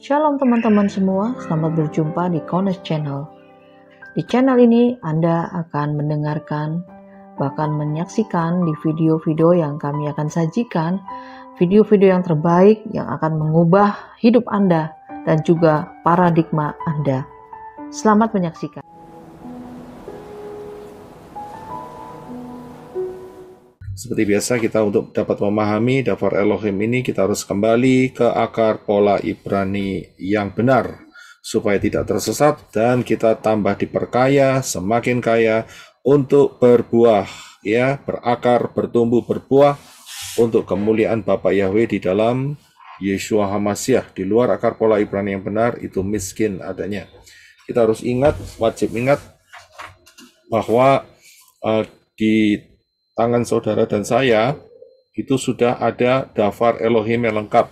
Shalom teman-teman semua, selamat berjumpa di Kones Channel. Di channel ini Anda akan mendengarkan bahkan menyaksikan di video-video yang kami akan sajikan, video-video yang terbaik yang akan mengubah hidup Anda dan juga paradigma Anda. Selamat menyaksikan. Seperti biasa kita untuk dapat memahami daftar Elohim ini kita harus kembali ke akar pola Ibrani yang benar supaya tidak tersesat dan kita tambah diperkaya, semakin kaya untuk berbuah ya, berakar, bertumbuh, berbuah untuk kemuliaan Bapa Yahweh di dalam Yeshua HaMasiah. Di luar akar pola Ibrani yang benar itu miskin adanya. Kita harus ingat, wajib ingat bahwa uh, di tangan saudara dan saya, itu sudah ada dafar Elohim yang lengkap.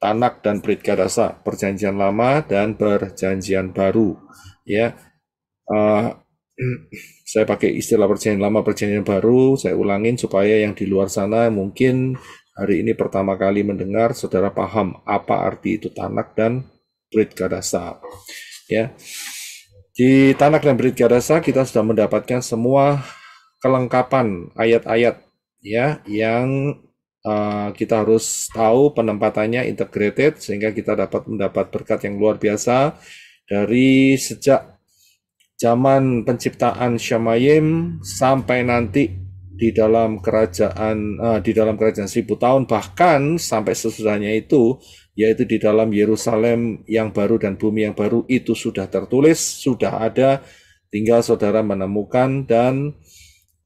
Tanak dan Brit Gadasa, perjanjian lama dan perjanjian baru. Ya, uh, saya pakai istilah perjanjian lama, perjanjian baru, saya ulangin supaya yang di luar sana mungkin hari ini pertama kali mendengar, saudara paham apa arti itu Tanak dan Brit Gadasa. Ya, di Tanak dan Brit Gadasa kita sudah mendapatkan semua kelengkapan ayat-ayat ya yang uh, kita harus tahu penempatannya integrated sehingga kita dapat mendapat berkat yang luar biasa dari sejak zaman penciptaan Syamayim sampai nanti di dalam kerajaan uh, di dalam kerajaan seribu tahun bahkan sampai sesudahnya itu yaitu di dalam Yerusalem yang baru dan bumi yang baru itu sudah tertulis sudah ada tinggal saudara menemukan dan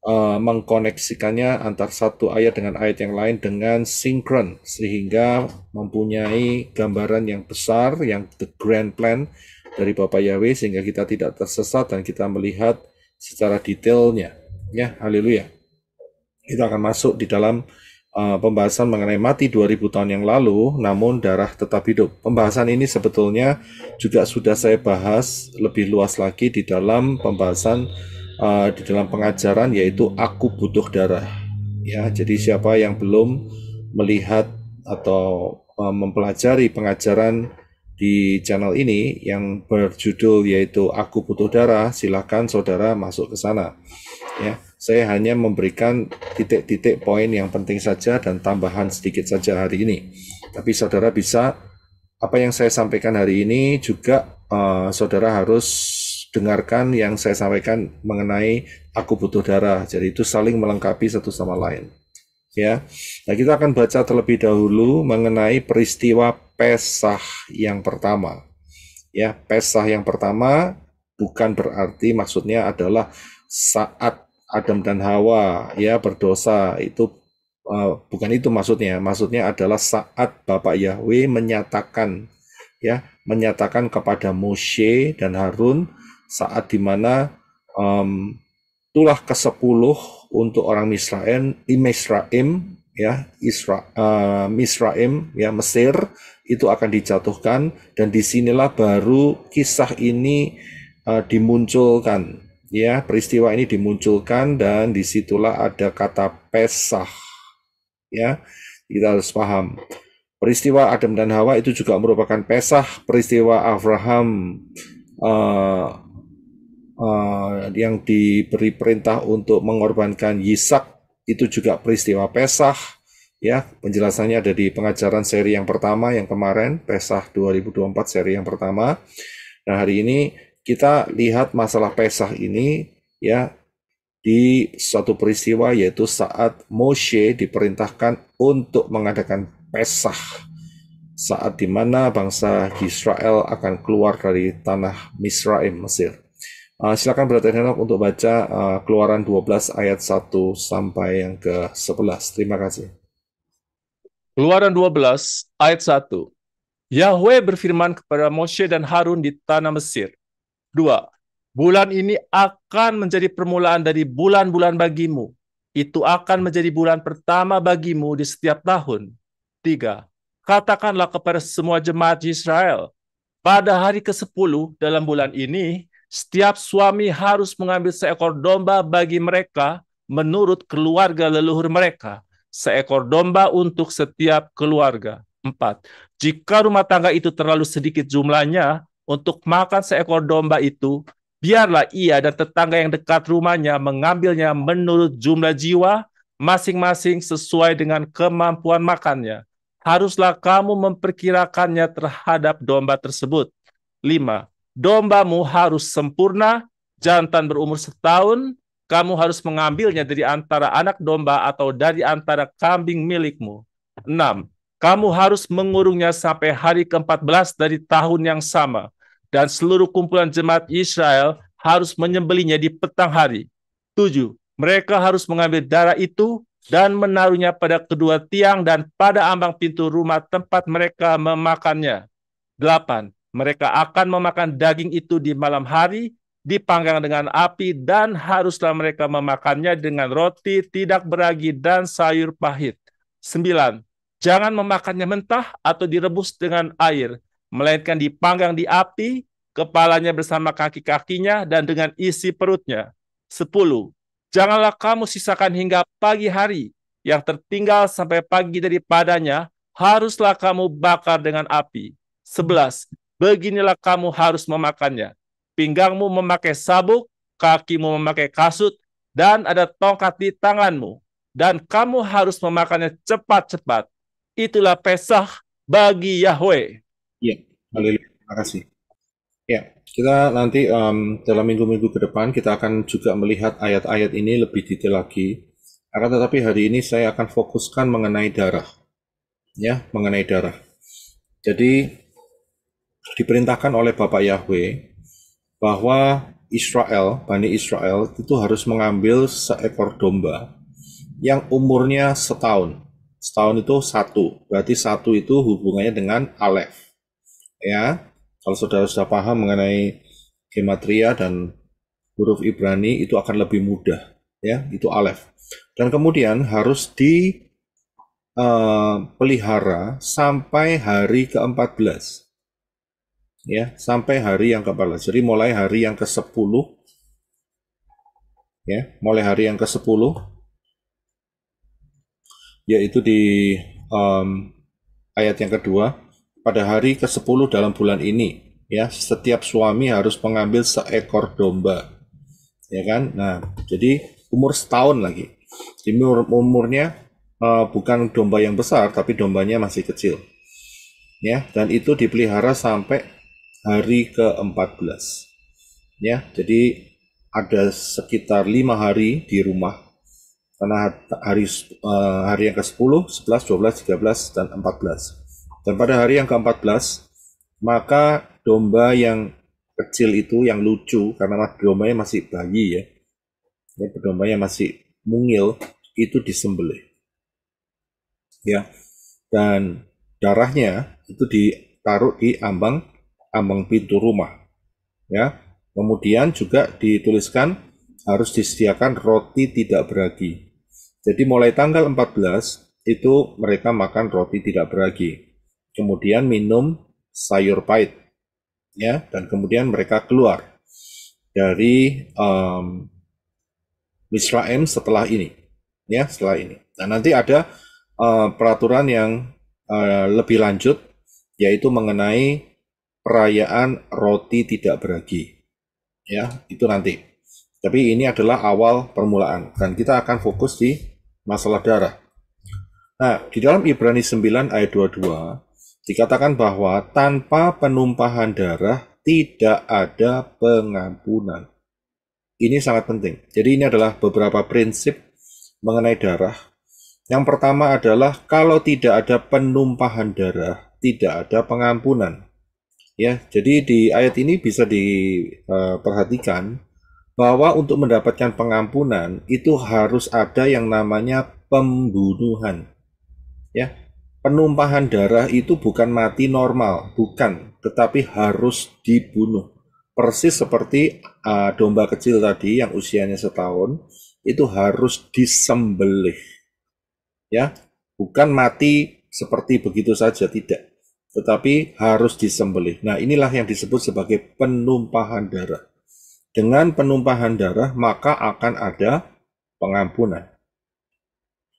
uh, mengkoneksikannya antar satu ayat dengan ayat yang lain dengan sinkron sehingga mempunyai gambaran yang besar yang the grand plan dari Bapak Yahweh sehingga kita tidak tersesat dan kita melihat secara detailnya ya haleluya kita akan masuk di dalam uh, pembahasan mengenai mati 2000 tahun yang lalu namun darah tetap hidup pembahasan ini sebetulnya juga sudah saya bahas lebih luas lagi di dalam pembahasan uh, di dalam pengajaran yaitu aku butuh darah. Ya, jadi siapa yang belum melihat atau uh, mempelajari pengajaran di channel ini yang berjudul yaitu aku butuh darah, silahkan saudara masuk ke sana. Ya, saya hanya memberikan titik-titik poin yang penting saja dan tambahan sedikit saja hari ini. Tapi saudara bisa apa yang saya sampaikan hari ini juga uh, saudara harus dengarkan yang saya sampaikan mengenai aku butuh darah. Jadi itu saling melengkapi satu sama lain. Ya. Nah, kita akan baca terlebih dahulu mengenai peristiwa Pesah yang pertama. Ya, Pesah yang pertama bukan berarti maksudnya adalah saat Adam dan Hawa ya berdosa itu uh, bukan itu maksudnya. Maksudnya adalah saat Bapak Yahweh menyatakan ya menyatakan kepada Moshe dan Harun saat dimana um, tulah ke sepuluh untuk orang Misraim, Misraim ya Isra, uh, Misraim ya Mesir itu akan dijatuhkan dan disinilah baru kisah ini uh, dimunculkan ya peristiwa ini dimunculkan dan disitulah ada kata pesah ya kita harus paham peristiwa Adam dan Hawa itu juga merupakan pesah peristiwa Abraham uh, Eh, yang diberi perintah untuk mengorbankan Yisak itu juga peristiwa Pesah ya penjelasannya ada di pengajaran seri yang pertama yang kemarin Pesah 2024 seri yang pertama nah hari ini kita lihat masalah Pesah ini ya di suatu peristiwa yaitu saat Moshe diperintahkan untuk mengadakan Pesah saat di mana bangsa Israel akan keluar dari tanah Misraim Mesir Uh, silakan Brother Henok untuk baca uh, Keluaran 12 ayat 1 sampai yang ke 11. Terima kasih. Keluaran 12 ayat 1. Yahweh berfirman kepada Moshe dan Harun di tanah Mesir. 2. Bulan ini akan menjadi permulaan dari bulan-bulan bagimu. Itu akan menjadi bulan pertama bagimu di setiap tahun. 3. Katakanlah kepada semua jemaat Israel, pada hari ke-10 dalam bulan ini, setiap suami harus mengambil seekor domba bagi mereka menurut keluarga leluhur mereka. Seekor domba untuk setiap keluarga. Empat, jika rumah tangga itu terlalu sedikit jumlahnya untuk makan seekor domba itu, biarlah ia dan tetangga yang dekat rumahnya mengambilnya menurut jumlah jiwa masing-masing sesuai dengan kemampuan makannya. Haruslah kamu memperkirakannya terhadap domba tersebut. Lima, dombamu harus sempurna, jantan berumur setahun, kamu harus mengambilnya dari antara anak domba atau dari antara kambing milikmu. 6. Kamu harus mengurungnya sampai hari ke-14 dari tahun yang sama, dan seluruh kumpulan jemaat Israel harus menyembelinya di petang hari. 7. Mereka harus mengambil darah itu dan menaruhnya pada kedua tiang dan pada ambang pintu rumah tempat mereka memakannya. 8. Mereka akan memakan daging itu di malam hari, dipanggang dengan api, dan haruslah mereka memakannya dengan roti, tidak beragi, dan sayur pahit. Sembilan, Jangan memakannya mentah atau direbus dengan air, melainkan dipanggang di api, kepalanya bersama kaki-kakinya, dan dengan isi perutnya. Sepuluh, Janganlah kamu sisakan hingga pagi hari, yang tertinggal sampai pagi daripadanya, haruslah kamu bakar dengan api. Sebelas, Beginilah kamu harus memakannya. Pinggangmu memakai sabuk, kakimu memakai kasut, dan ada tongkat di tanganmu. Dan kamu harus memakannya cepat-cepat. Itulah Pesah bagi Yahweh. Ya, haleluya. Terima kasih. Ya, kita nanti um, dalam minggu-minggu ke depan kita akan juga melihat ayat-ayat ini lebih detail lagi. Akan tetapi hari ini saya akan fokuskan mengenai darah. Ya, mengenai darah. Jadi diperintahkan oleh Bapak Yahweh bahwa Israel, Bani Israel itu harus mengambil seekor domba yang umurnya setahun. Setahun itu satu, berarti satu itu hubungannya dengan Alef. Ya, kalau saudara sudah paham mengenai gematria dan huruf Ibrani itu akan lebih mudah. Ya, itu Alef. Dan kemudian harus dipelihara eh, sampai hari ke-14 ya sampai hari yang ke-14. Jadi mulai hari yang ke-10 ya, mulai hari yang ke-10 yaitu di um, ayat yang kedua, pada hari ke-10 dalam bulan ini ya, setiap suami harus mengambil seekor domba. Ya kan? Nah, jadi umur setahun lagi. Jadi umurnya uh, bukan domba yang besar tapi dombanya masih kecil. Ya, dan itu dipelihara sampai hari ke-14. Ya, jadi ada sekitar lima hari di rumah karena hari eh, hari yang ke-10, 11, 12, 13 dan 14. Dan pada hari yang ke-14 maka domba yang kecil itu yang lucu karena dombanya masih bayi ya. Ya, dombanya masih mungil itu disembelih. Ya. Dan darahnya itu ditaruh di ambang ambang pintu rumah. Ya. Kemudian juga dituliskan harus disediakan roti tidak beragi. Jadi mulai tanggal 14 itu mereka makan roti tidak beragi. Kemudian minum sayur pahit. Ya, dan kemudian mereka keluar dari um, Misraim setelah ini. Ya, setelah ini. Nah, nanti ada uh, peraturan yang uh, lebih lanjut yaitu mengenai perayaan roti tidak beragi. Ya, itu nanti. Tapi ini adalah awal permulaan dan kita akan fokus di masalah darah. Nah, di dalam Ibrani 9 ayat 22 dikatakan bahwa tanpa penumpahan darah tidak ada pengampunan. Ini sangat penting. Jadi ini adalah beberapa prinsip mengenai darah. Yang pertama adalah kalau tidak ada penumpahan darah, tidak ada pengampunan. Ya, jadi di ayat ini bisa diperhatikan eh, bahwa untuk mendapatkan pengampunan itu harus ada yang namanya pembunuhan. Ya, penumpahan darah itu bukan mati normal, bukan, tetapi harus dibunuh. Persis seperti uh, domba kecil tadi yang usianya setahun itu harus disembelih. Ya, bukan mati seperti begitu saja tidak tetapi harus disembelih. Nah, inilah yang disebut sebagai penumpahan darah. Dengan penumpahan darah, maka akan ada pengampunan.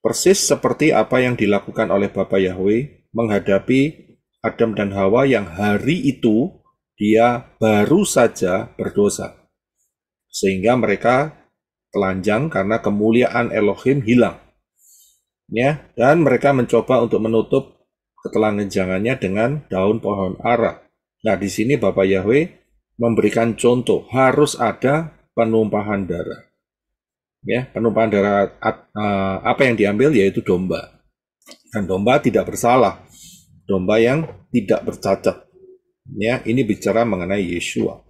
Persis seperti apa yang dilakukan oleh Bapak Yahweh menghadapi Adam dan Hawa yang hari itu dia baru saja berdosa. Sehingga mereka telanjang karena kemuliaan Elohim hilang. Ya, dan mereka mencoba untuk menutup ketelanjangannya dengan daun pohon ara. Nah, di sini Bapak Yahweh memberikan contoh harus ada penumpahan darah. Ya, penumpahan darah eh, apa yang diambil yaitu domba. Dan domba tidak bersalah. Domba yang tidak bercacat. Ya, ini bicara mengenai Yeshua.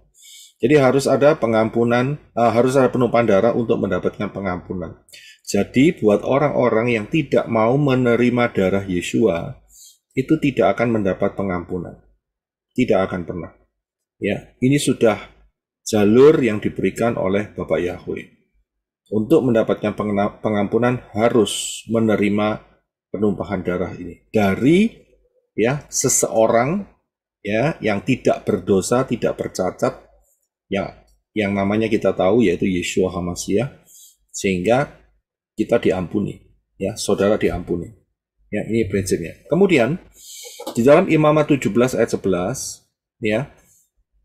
Jadi harus ada pengampunan, eh, harus ada penumpahan darah untuk mendapatkan pengampunan. Jadi buat orang-orang yang tidak mau menerima darah Yeshua, itu tidak akan mendapat pengampunan. Tidak akan pernah. Ya, ini sudah jalur yang diberikan oleh Bapak Yahweh. Untuk mendapatkan pengampunan harus menerima penumpahan darah ini dari ya seseorang ya yang tidak berdosa, tidak bercacat ya yang namanya kita tahu yaitu Yeshua HaMasiah sehingga kita diampuni ya saudara diampuni Ya, ini prinsipnya. Kemudian di dalam Imamah 17 ayat 11 ya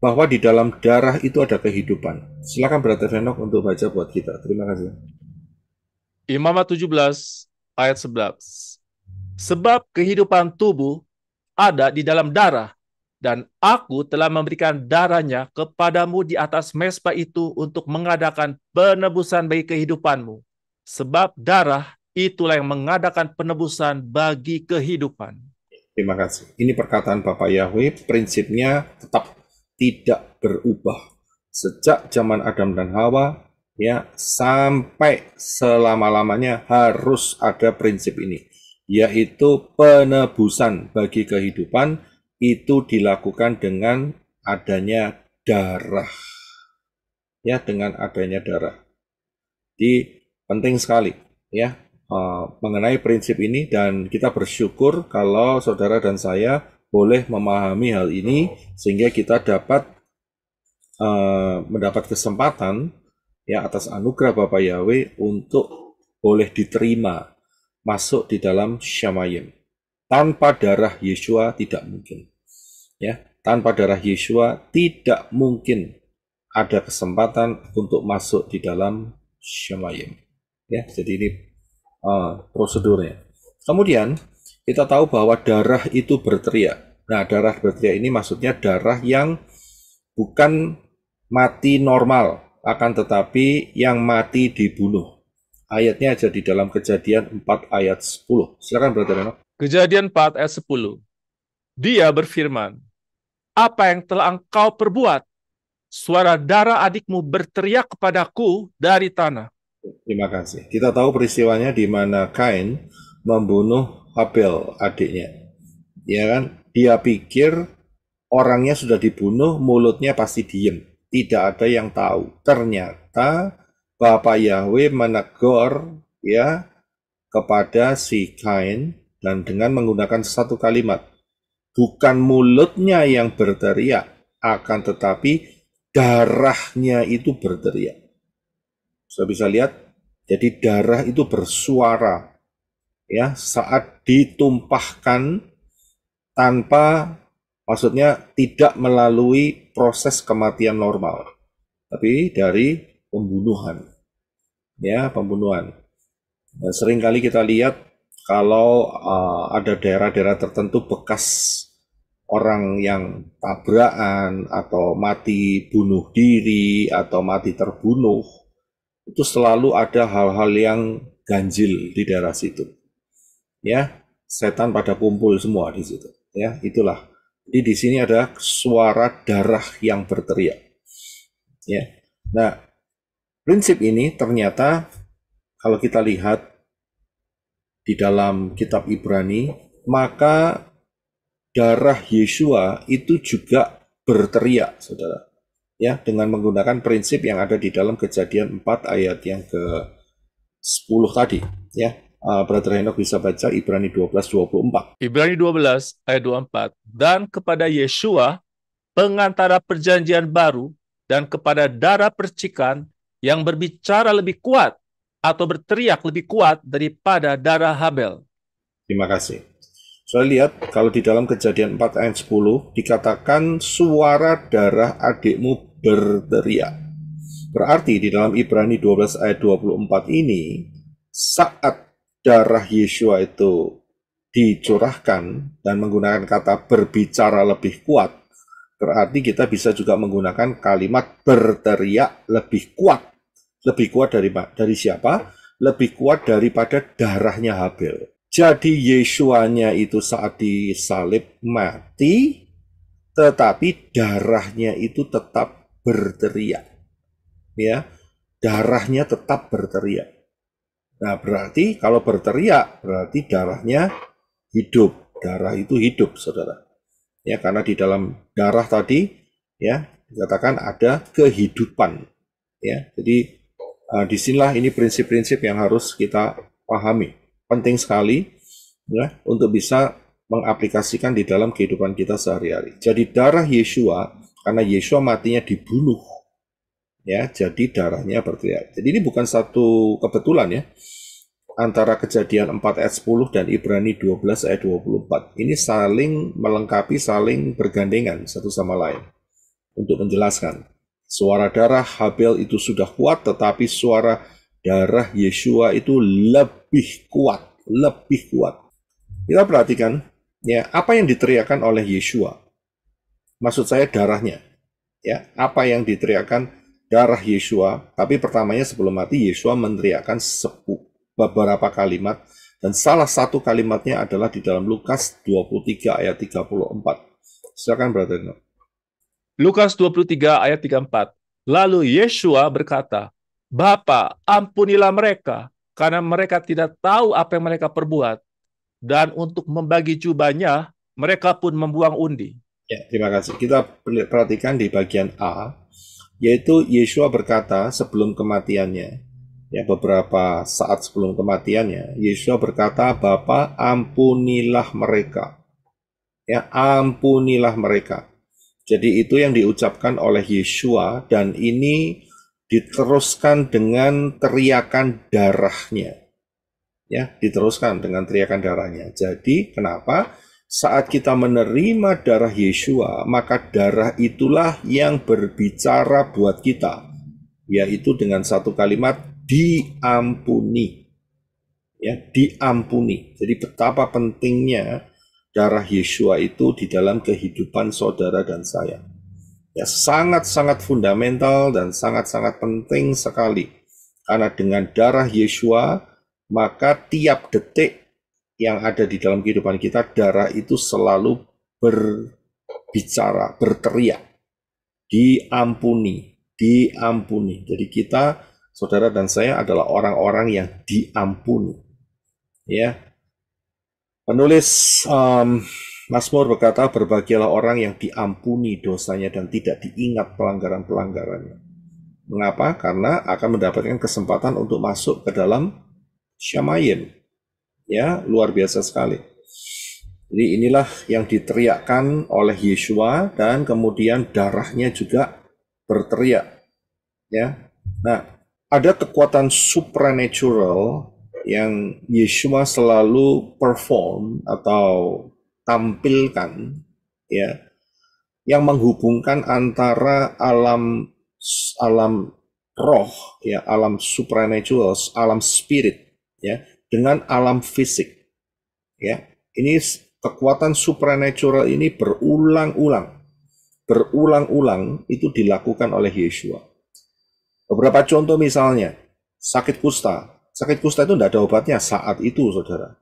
bahwa di dalam darah itu ada kehidupan. Silakan Brother Venok untuk baca buat kita. Terima kasih. Imamah 17 ayat 11. Sebab kehidupan tubuh ada di dalam darah dan aku telah memberikan darahnya kepadamu di atas mespa itu untuk mengadakan penebusan bagi kehidupanmu. Sebab darah itulah yang mengadakan penebusan bagi kehidupan. Terima kasih. Ini perkataan Bapak Yahweh, prinsipnya tetap tidak berubah. Sejak zaman Adam dan Hawa, ya sampai selama-lamanya harus ada prinsip ini, yaitu penebusan bagi kehidupan itu dilakukan dengan adanya darah. Ya, dengan adanya darah. Jadi penting sekali ya uh, mengenai prinsip ini dan kita bersyukur kalau saudara dan saya boleh memahami hal ini oh. sehingga kita dapat uh, mendapat kesempatan ya atas anugerah Bapak Yahweh untuk boleh diterima masuk di dalam Syamayim. Tanpa darah Yeshua tidak mungkin. Ya, tanpa darah Yeshua tidak mungkin ada kesempatan untuk masuk di dalam Syamayim. Ya, jadi ini uh, prosedurnya. Kemudian kita tahu bahwa darah itu berteriak. Nah, darah berteriak ini maksudnya darah yang bukan mati normal, akan tetapi yang mati dibunuh. Ayatnya aja di dalam kejadian 4 ayat 10. Silakan Brother Reno. Kejadian 4 ayat 10. Dia berfirman, apa yang telah engkau perbuat? Suara darah adikmu berteriak kepadaku dari tanah. Terima kasih. Kita tahu peristiwanya di mana Kain membunuh Habel adiknya. Ya kan? Dia pikir orangnya sudah dibunuh, mulutnya pasti diem. Tidak ada yang tahu. Ternyata Bapak Yahweh menegur ya kepada si Kain dan dengan menggunakan satu kalimat. Bukan mulutnya yang berteriak, akan tetapi darahnya itu berteriak. Saya bisa lihat, jadi darah itu bersuara ya saat ditumpahkan tanpa maksudnya tidak melalui proses kematian normal, tapi dari pembunuhan. Ya, pembunuhan. Dan seringkali kita lihat kalau uh, ada daerah-daerah tertentu bekas orang yang tabrakan atau mati bunuh diri atau mati terbunuh itu selalu ada hal-hal yang ganjil di daerah situ. Ya, setan pada kumpul semua di situ. Ya, itulah. Jadi di sini ada suara darah yang berteriak. Ya. Nah, prinsip ini ternyata kalau kita lihat di dalam kitab Ibrani, maka darah Yeshua itu juga berteriak, Saudara ya dengan menggunakan prinsip yang ada di dalam kejadian 4 ayat yang ke 10 tadi ya uh, Brother Henok bisa baca Ibrani 12 24 Ibrani 12 ayat 24 dan kepada Yeshua pengantara perjanjian baru dan kepada darah percikan yang berbicara lebih kuat atau berteriak lebih kuat daripada darah Habel. Terima kasih. Saya lihat kalau di dalam kejadian 4 ayat 10 dikatakan suara darah adikmu berteriak. Berarti di dalam Ibrani 12 ayat 24 ini saat darah Yeshua itu dicurahkan dan menggunakan kata berbicara lebih kuat, berarti kita bisa juga menggunakan kalimat berteriak lebih kuat. Lebih kuat dari dari siapa? Lebih kuat daripada darahnya Habel. Jadi Yesuanya itu saat disalib mati, tetapi darahnya itu tetap berteriak. Ya, darahnya tetap berteriak. Nah, berarti kalau berteriak berarti darahnya hidup. Darah itu hidup, Saudara. Ya, karena di dalam darah tadi ya dikatakan ada kehidupan. Ya, jadi uh, disinilah ini prinsip-prinsip yang harus kita pahami penting sekali ya untuk bisa mengaplikasikan di dalam kehidupan kita sehari-hari. Jadi darah Yeshua karena Yeshua matinya dibunuh ya jadi darahnya berteriak. Jadi ini bukan satu kebetulan ya antara kejadian 4 ayat 10 dan Ibrani 12 ayat 24. Ini saling melengkapi, saling bergandengan satu sama lain untuk menjelaskan. Suara darah Habel itu sudah kuat, tetapi suara Darah Yeshua itu lebih kuat, lebih kuat. Kita perhatikan ya apa yang diteriakkan oleh Yeshua. Maksud saya darahnya. Ya, apa yang diteriakkan darah Yeshua, tapi pertamanya sebelum mati Yeshua meneriakkan sepuh beberapa kalimat dan salah satu kalimatnya adalah di dalam Lukas 23 ayat 34. Silakan Brother Lukas 23 ayat 34. Lalu Yeshua berkata, Bapa, ampunilah mereka, karena mereka tidak tahu apa yang mereka perbuat. Dan untuk membagi jubahnya, mereka pun membuang undi. Ya, terima kasih. Kita perhatikan di bagian A, yaitu Yeshua berkata sebelum kematiannya, ya beberapa saat sebelum kematiannya, Yeshua berkata, Bapa, ampunilah mereka. Ya, ampunilah mereka. Jadi itu yang diucapkan oleh Yeshua dan ini diteruskan dengan teriakan darahnya. Ya, diteruskan dengan teriakan darahnya. Jadi, kenapa? Saat kita menerima darah Yeshua, maka darah itulah yang berbicara buat kita, yaitu dengan satu kalimat diampuni. Ya, diampuni. Jadi betapa pentingnya darah Yeshua itu di dalam kehidupan saudara dan saya ya sangat-sangat fundamental dan sangat-sangat penting sekali. Karena dengan darah Yeshua, maka tiap detik yang ada di dalam kehidupan kita, darah itu selalu berbicara, berteriak, diampuni, diampuni. Jadi kita, saudara dan saya adalah orang-orang yang diampuni. Ya, penulis um, Masmur berkata, berbagilah orang yang diampuni dosanya dan tidak diingat pelanggaran-pelanggarannya. Mengapa? Karena akan mendapatkan kesempatan untuk masuk ke dalam Syamayim. Ya, luar biasa sekali. Jadi inilah yang diteriakkan oleh Yeshua dan kemudian darahnya juga berteriak. Ya. Nah, ada kekuatan supernatural yang Yeshua selalu perform atau tampilkan ya yang menghubungkan antara alam alam roh ya alam supernatural alam spirit ya dengan alam fisik ya ini kekuatan supernatural ini berulang-ulang berulang-ulang itu dilakukan oleh Yeshua beberapa contoh misalnya sakit kusta sakit kusta itu tidak ada obatnya saat itu saudara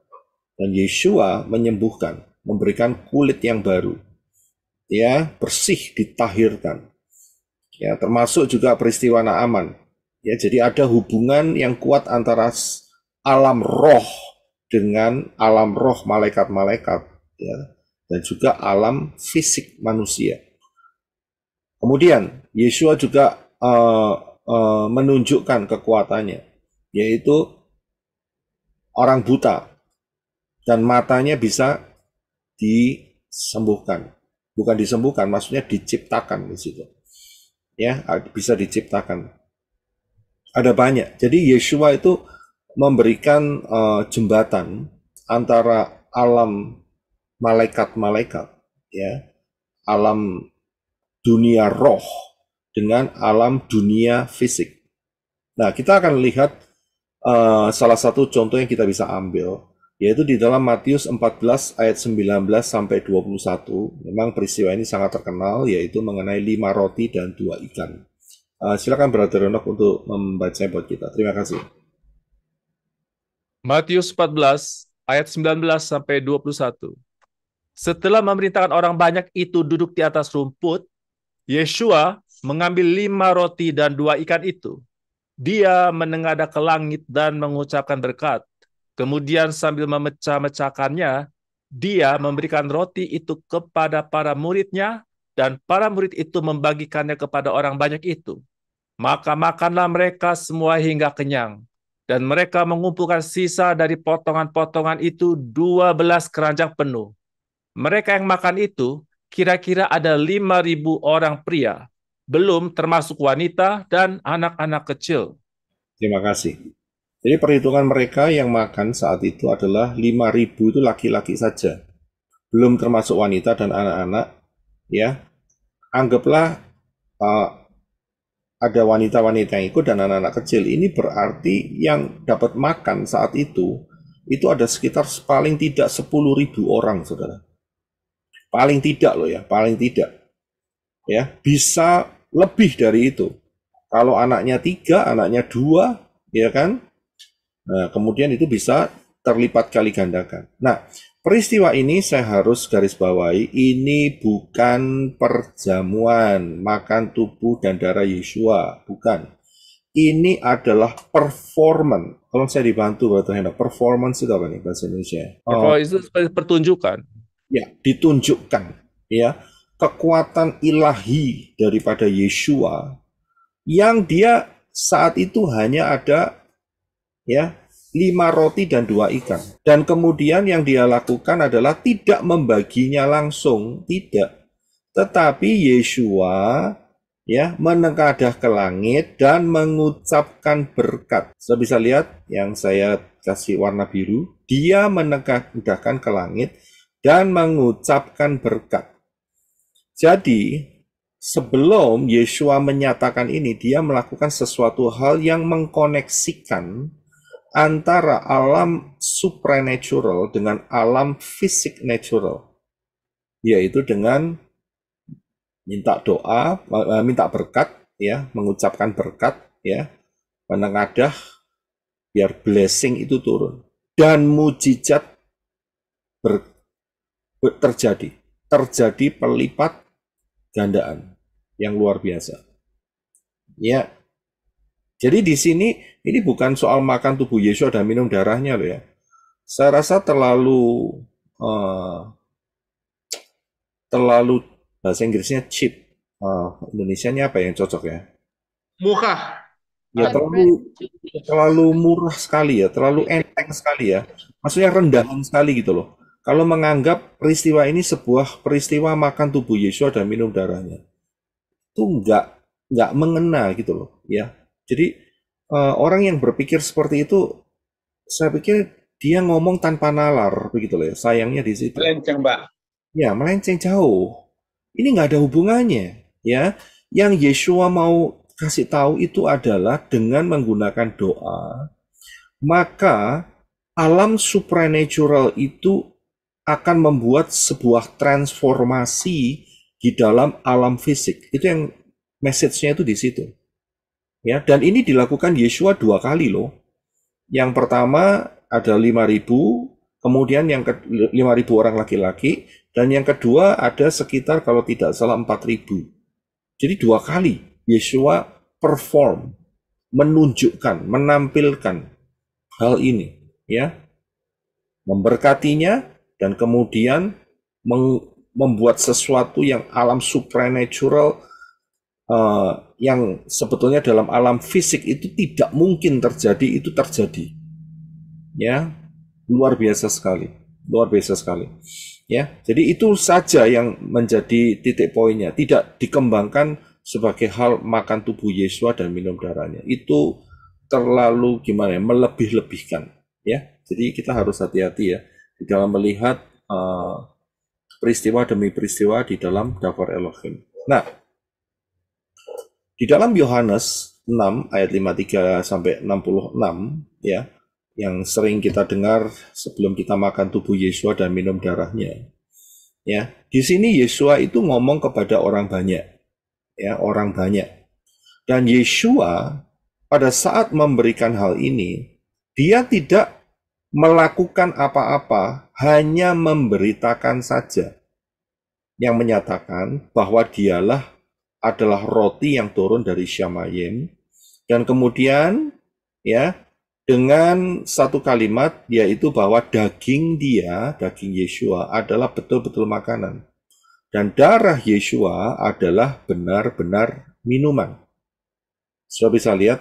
dan Yeshua menyembuhkan memberikan kulit yang baru. Ya, bersih ditahirkan. Ya, termasuk juga peristiwa Naaman. Ya, jadi ada hubungan yang kuat antara alam roh dengan alam roh malaikat-malaikat ya dan juga alam fisik manusia. Kemudian Yesus juga uh, uh, menunjukkan kekuatannya yaitu orang buta dan matanya bisa disembuhkan. Bukan disembuhkan, maksudnya diciptakan di situ. Ya, bisa diciptakan. Ada banyak. Jadi Yeshua itu memberikan uh, jembatan antara alam malaikat-malaikat, ya, alam dunia roh dengan alam dunia fisik. Nah, kita akan lihat uh, salah satu contoh yang kita bisa ambil yaitu di dalam Matius 14 ayat 19 sampai 21. Memang peristiwa ini sangat terkenal yaitu mengenai lima roti dan dua ikan. Uh, silakan Brother Renok untuk membacanya buat kita. Terima kasih. Matius 14 ayat 19 sampai 21. Setelah memerintahkan orang banyak itu duduk di atas rumput, Yeshua mengambil lima roti dan dua ikan itu. Dia menengadah ke langit dan mengucapkan berkat Kemudian sambil memecah-mecahkannya, dia memberikan roti itu kepada para muridnya, dan para murid itu membagikannya kepada orang banyak itu. Maka makanlah mereka semua hingga kenyang. Dan mereka mengumpulkan sisa dari potongan-potongan itu dua belas keranjang penuh. Mereka yang makan itu kira-kira ada lima ribu orang pria, belum termasuk wanita dan anak-anak kecil. Terima kasih. Jadi perhitungan mereka yang makan saat itu adalah 5.000 itu laki-laki saja. Belum termasuk wanita dan anak-anak. Ya, Anggaplah uh, ada wanita-wanita yang ikut dan anak-anak kecil. Ini berarti yang dapat makan saat itu, itu ada sekitar paling tidak 10.000 orang, saudara. Paling tidak loh ya, paling tidak. Ya, bisa lebih dari itu. Kalau anaknya tiga, anaknya dua, ya kan? Nah, kemudian itu bisa terlipat kali gandakan. Nah, peristiwa ini saya harus garis bawahi, ini bukan perjamuan makan tubuh dan darah Yeshua, bukan. Ini adalah performance. kalau saya dibantu Brother Henda. Performance itu apa nih bahasa Indonesia? Ya, oh, itu pertunjukan. Ya, ditunjukkan. Ya, kekuatan ilahi daripada Yeshua yang dia saat itu hanya ada ya lima roti dan dua ikan. Dan kemudian yang dia lakukan adalah tidak membaginya langsung, tidak. Tetapi Yeshua ya menengadah ke langit dan mengucapkan berkat. Saya bisa lihat yang saya kasih warna biru, dia menengadahkan ke langit dan mengucapkan berkat. Jadi, sebelum Yeshua menyatakan ini, dia melakukan sesuatu hal yang mengkoneksikan antara alam supranatural dengan alam fisik natural, yaitu dengan minta doa, eh, minta berkat, ya, mengucapkan berkat, ya, menengadah, biar blessing itu turun dan mujizat ber, ber, terjadi, terjadi pelipat gandaan yang luar biasa. Ya, jadi di sini ini bukan soal makan tubuh Yesus dan minum darahnya loh ya. Saya rasa terlalu uh, terlalu bahasa Inggrisnya cheap. Uh, eh, nya apa yang cocok ya? Murah. Ya terlalu terlalu murah sekali ya, terlalu enteng sekali ya. Maksudnya rendahan sekali gitu loh. Kalau menganggap peristiwa ini sebuah peristiwa makan tubuh Yesus dan minum darahnya, itu nggak nggak mengena gitu loh, ya jadi uh, orang yang berpikir seperti itu, saya pikir dia ngomong tanpa nalar begitu loh. Ya, sayangnya di situ. Melenceng, Pak. Ya, melenceng jauh. Ini nggak ada hubungannya, ya. Yang Yeshua mau kasih tahu itu adalah dengan menggunakan doa, maka alam supranatural itu akan membuat sebuah transformasi di dalam alam fisik. Itu yang message-nya itu di situ. Ya, dan ini dilakukan Yesua dua kali loh. Yang pertama ada 5000, kemudian yang ke 5000 orang laki-laki dan yang kedua ada sekitar kalau tidak salah 4000. Jadi dua kali Yesua perform menunjukkan, menampilkan hal ini, ya. Memberkatinya dan kemudian membuat sesuatu yang alam supernatural uh, yang sebetulnya dalam alam fisik itu tidak mungkin terjadi itu terjadi. Ya, luar biasa sekali. Luar biasa sekali. Ya, jadi itu saja yang menjadi titik poinnya, tidak dikembangkan sebagai hal makan tubuh Yesus dan minum darahnya. Itu terlalu gimana ya, melebih-lebihkan, ya. Jadi kita harus hati-hati ya di dalam melihat uh, peristiwa demi peristiwa di dalam dapur Elohim. Nah, di dalam Yohanes 6 ayat 53 sampai 66 ya, yang sering kita dengar sebelum kita makan tubuh Yesus dan minum darahnya. Ya, di sini Yesus itu ngomong kepada orang banyak. Ya, orang banyak. Dan Yesus pada saat memberikan hal ini, dia tidak melakukan apa-apa, hanya memberitakan saja. Yang menyatakan bahwa dialah adalah roti yang turun dari Syamayim. Dan kemudian ya dengan satu kalimat yaitu bahwa daging dia, daging Yeshua adalah betul-betul makanan. Dan darah Yeshua adalah benar-benar minuman. Sudah bisa lihat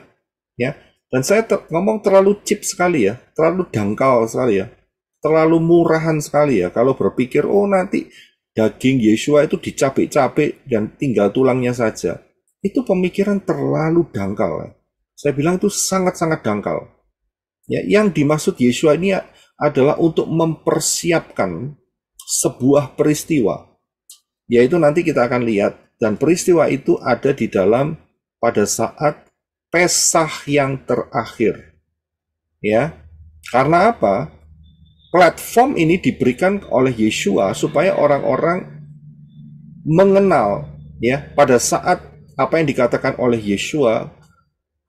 ya. Dan saya ter ngomong terlalu cheap sekali ya, terlalu dangkal sekali ya, terlalu murahan sekali ya. Kalau berpikir, oh nanti daging Yeshua itu dicabik-cabik dan tinggal tulangnya saja. Itu pemikiran terlalu dangkal. Saya bilang itu sangat-sangat dangkal. Ya, yang dimaksud Yeshua ini adalah untuk mempersiapkan sebuah peristiwa. Yaitu nanti kita akan lihat dan peristiwa itu ada di dalam pada saat Pesah yang terakhir. Ya. Karena apa? platform ini diberikan oleh Yeshua supaya orang-orang mengenal ya pada saat apa yang dikatakan oleh Yeshua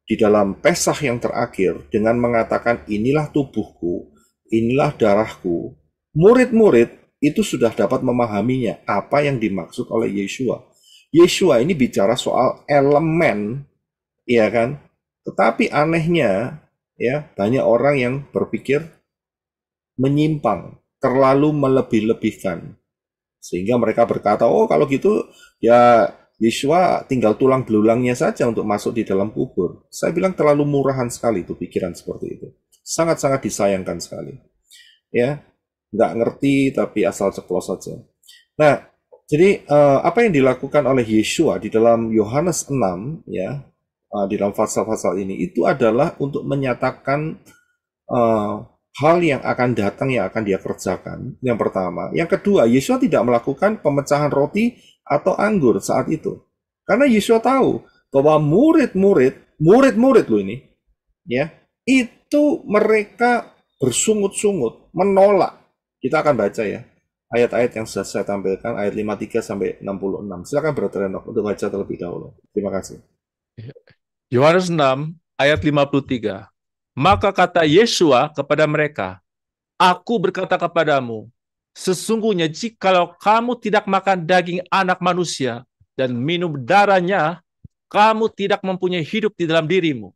di dalam Pesah yang terakhir dengan mengatakan inilah tubuhku, inilah darahku. Murid-murid itu sudah dapat memahaminya apa yang dimaksud oleh Yeshua. Yeshua ini bicara soal elemen, ya kan? Tetapi anehnya ya banyak orang yang berpikir menyimpang, terlalu melebih-lebihkan. Sehingga mereka berkata, oh kalau gitu ya Yeshua tinggal tulang belulangnya saja untuk masuk di dalam kubur. Saya bilang terlalu murahan sekali itu pikiran seperti itu. Sangat-sangat disayangkan sekali. Ya, nggak ngerti tapi asal ceplos saja. Nah, jadi eh, apa yang dilakukan oleh Yeshua di dalam Yohanes 6 ya, eh, di dalam pasal-pasal ini itu adalah untuk menyatakan eh, hal yang akan datang yang akan dia kerjakan. Yang pertama, yang kedua, Yesus tidak melakukan pemecahan roti atau anggur saat itu. Karena Yesus tahu bahwa murid-murid, murid-murid lo ini, ya, itu mereka bersungut-sungut menolak. Kita akan baca ya ayat-ayat yang sudah saya tampilkan ayat 53 sampai 66. Silakan Brother untuk baca terlebih dahulu. Terima kasih. Yohanes 6 ayat 53. Maka kata Yesua kepada mereka, Aku berkata kepadamu, sesungguhnya jikalau kamu tidak makan daging anak manusia dan minum darahnya, kamu tidak mempunyai hidup di dalam dirimu.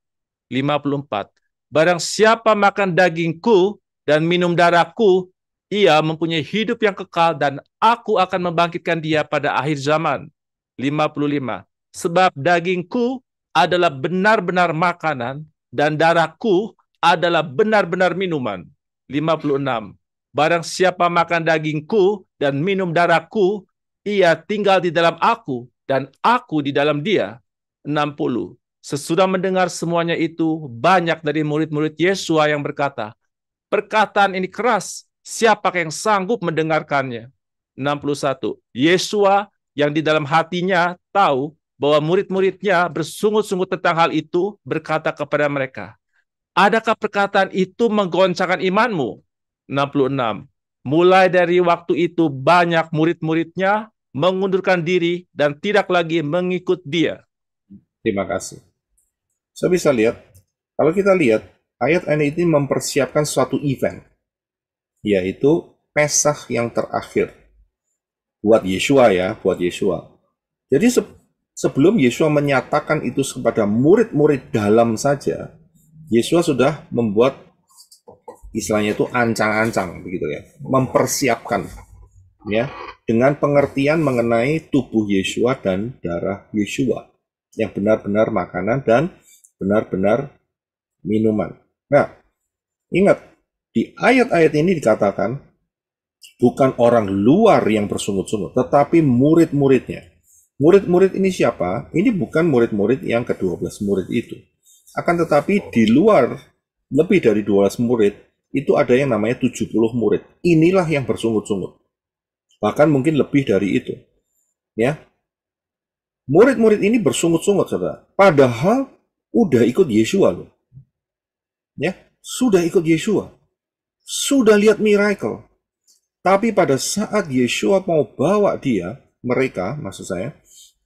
54. Barang siapa makan dagingku dan minum darahku, ia mempunyai hidup yang kekal dan aku akan membangkitkan dia pada akhir zaman. 55. Sebab dagingku adalah benar-benar makanan dan darahku adalah benar-benar minuman. 56. Barang siapa makan dagingku dan minum darahku, ia tinggal di dalam aku dan aku di dalam dia. 60. Sesudah mendengar semuanya itu, banyak dari murid-murid Yesua yang berkata, Perkataan ini keras, Siapa yang sanggup mendengarkannya? 61. Yesua yang di dalam hatinya tahu bahwa murid-muridnya bersungut-sungut tentang hal itu berkata kepada mereka, Adakah perkataan itu menggoncangkan imanmu? 66. Mulai dari waktu itu banyak murid-muridnya mengundurkan diri dan tidak lagi mengikut dia. Terima kasih. Saya so, bisa lihat, kalau kita lihat, ayat ini mempersiapkan suatu event, yaitu Pesah yang terakhir. Buat Yeshua ya, buat Yeshua. Jadi sebelum Yesus menyatakan itu kepada murid-murid dalam saja, Yesus sudah membuat istilahnya itu ancang-ancang begitu ya, mempersiapkan ya dengan pengertian mengenai tubuh Yesus dan darah Yesus yang benar-benar makanan dan benar-benar minuman. Nah, ingat di ayat-ayat ini dikatakan bukan orang luar yang bersungut-sungut, tetapi murid-muridnya. Murid-murid ini siapa? Ini bukan murid-murid yang ke-12 murid itu. Akan tetapi di luar lebih dari 12 murid, itu ada yang namanya 70 murid. Inilah yang bersungut-sungut. Bahkan mungkin lebih dari itu. Ya. Murid-murid ini bersungut-sungut, Saudara. Padahal udah ikut Yeshua loh. Ya, sudah ikut Yeshua. Sudah lihat miracle. Tapi pada saat Yeshua mau bawa dia, mereka maksud saya,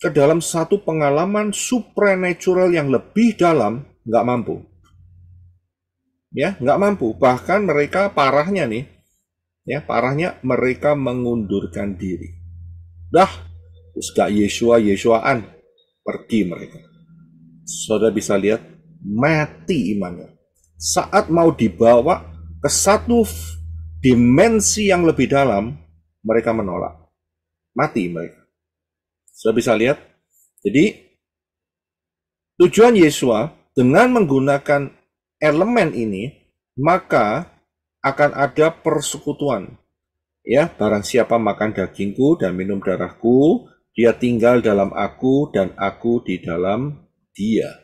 ke dalam satu pengalaman supernatural yang lebih dalam nggak mampu ya nggak mampu bahkan mereka parahnya nih ya parahnya mereka mengundurkan diri dah terus gak Yesua Yesuaan pergi mereka saudara bisa lihat mati imannya saat mau dibawa ke satu dimensi yang lebih dalam mereka menolak mati mereka sudah bisa lihat? Jadi, tujuan Yesua dengan menggunakan elemen ini, maka akan ada persekutuan. Ya, barang siapa makan dagingku dan minum darahku, dia tinggal dalam aku dan aku di dalam dia.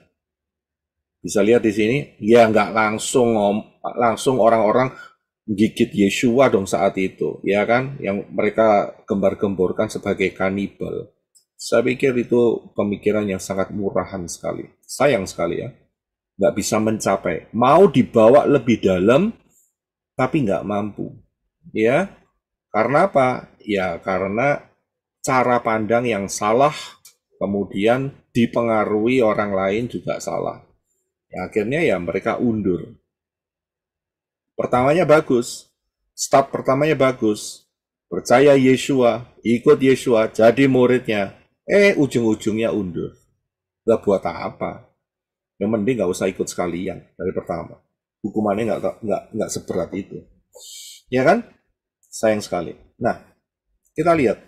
Bisa lihat di sini, ya nggak langsung langsung orang-orang gigit Yeshua dong saat itu, ya kan? Yang mereka gembar-gemborkan sebagai kanibal. Saya pikir itu pemikiran yang sangat murahan sekali. Sayang sekali ya. Nggak bisa mencapai. Mau dibawa lebih dalam, tapi nggak mampu. Ya, karena apa? Ya, karena cara pandang yang salah, kemudian dipengaruhi orang lain juga salah. Ya, akhirnya ya mereka undur. Pertamanya bagus, start pertamanya bagus, percaya Yesua, ikut Yesua, jadi muridnya. Eh, ujung-ujungnya undur. Gak buat apa. Yang mending nggak usah ikut sekalian dari pertama. Hukumannya nggak nggak nggak seberat itu. Ya kan? Sayang sekali. Nah, kita lihat.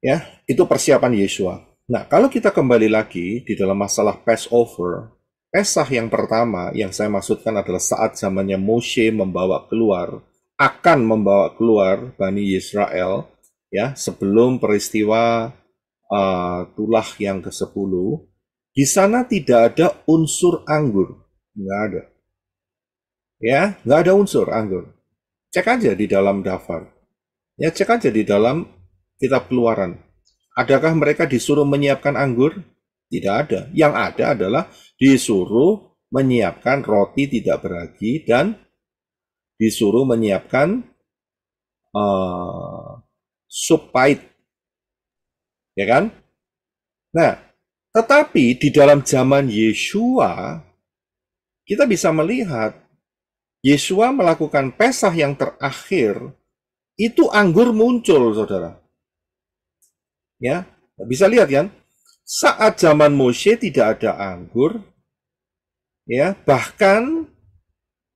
Ya, itu persiapan Yesua. Nah, kalau kita kembali lagi di dalam masalah Passover, Pesah yang pertama yang saya maksudkan adalah saat zamannya Moshe membawa keluar, akan membawa keluar Bani Israel ya sebelum peristiwa uh, tulah yang ke-10 di sana tidak ada unsur anggur nggak ada ya nggak ada unsur anggur cek aja di dalam daftar ya cek aja di dalam kitab keluaran adakah mereka disuruh menyiapkan anggur tidak ada yang ada adalah disuruh menyiapkan roti tidak beragi dan disuruh menyiapkan uh, sup pahit. Ya kan? Nah, tetapi di dalam zaman Yeshua, kita bisa melihat Yeshua melakukan pesah yang terakhir, itu anggur muncul, saudara. Ya, bisa lihat kan? Saat zaman Moshe tidak ada anggur, ya bahkan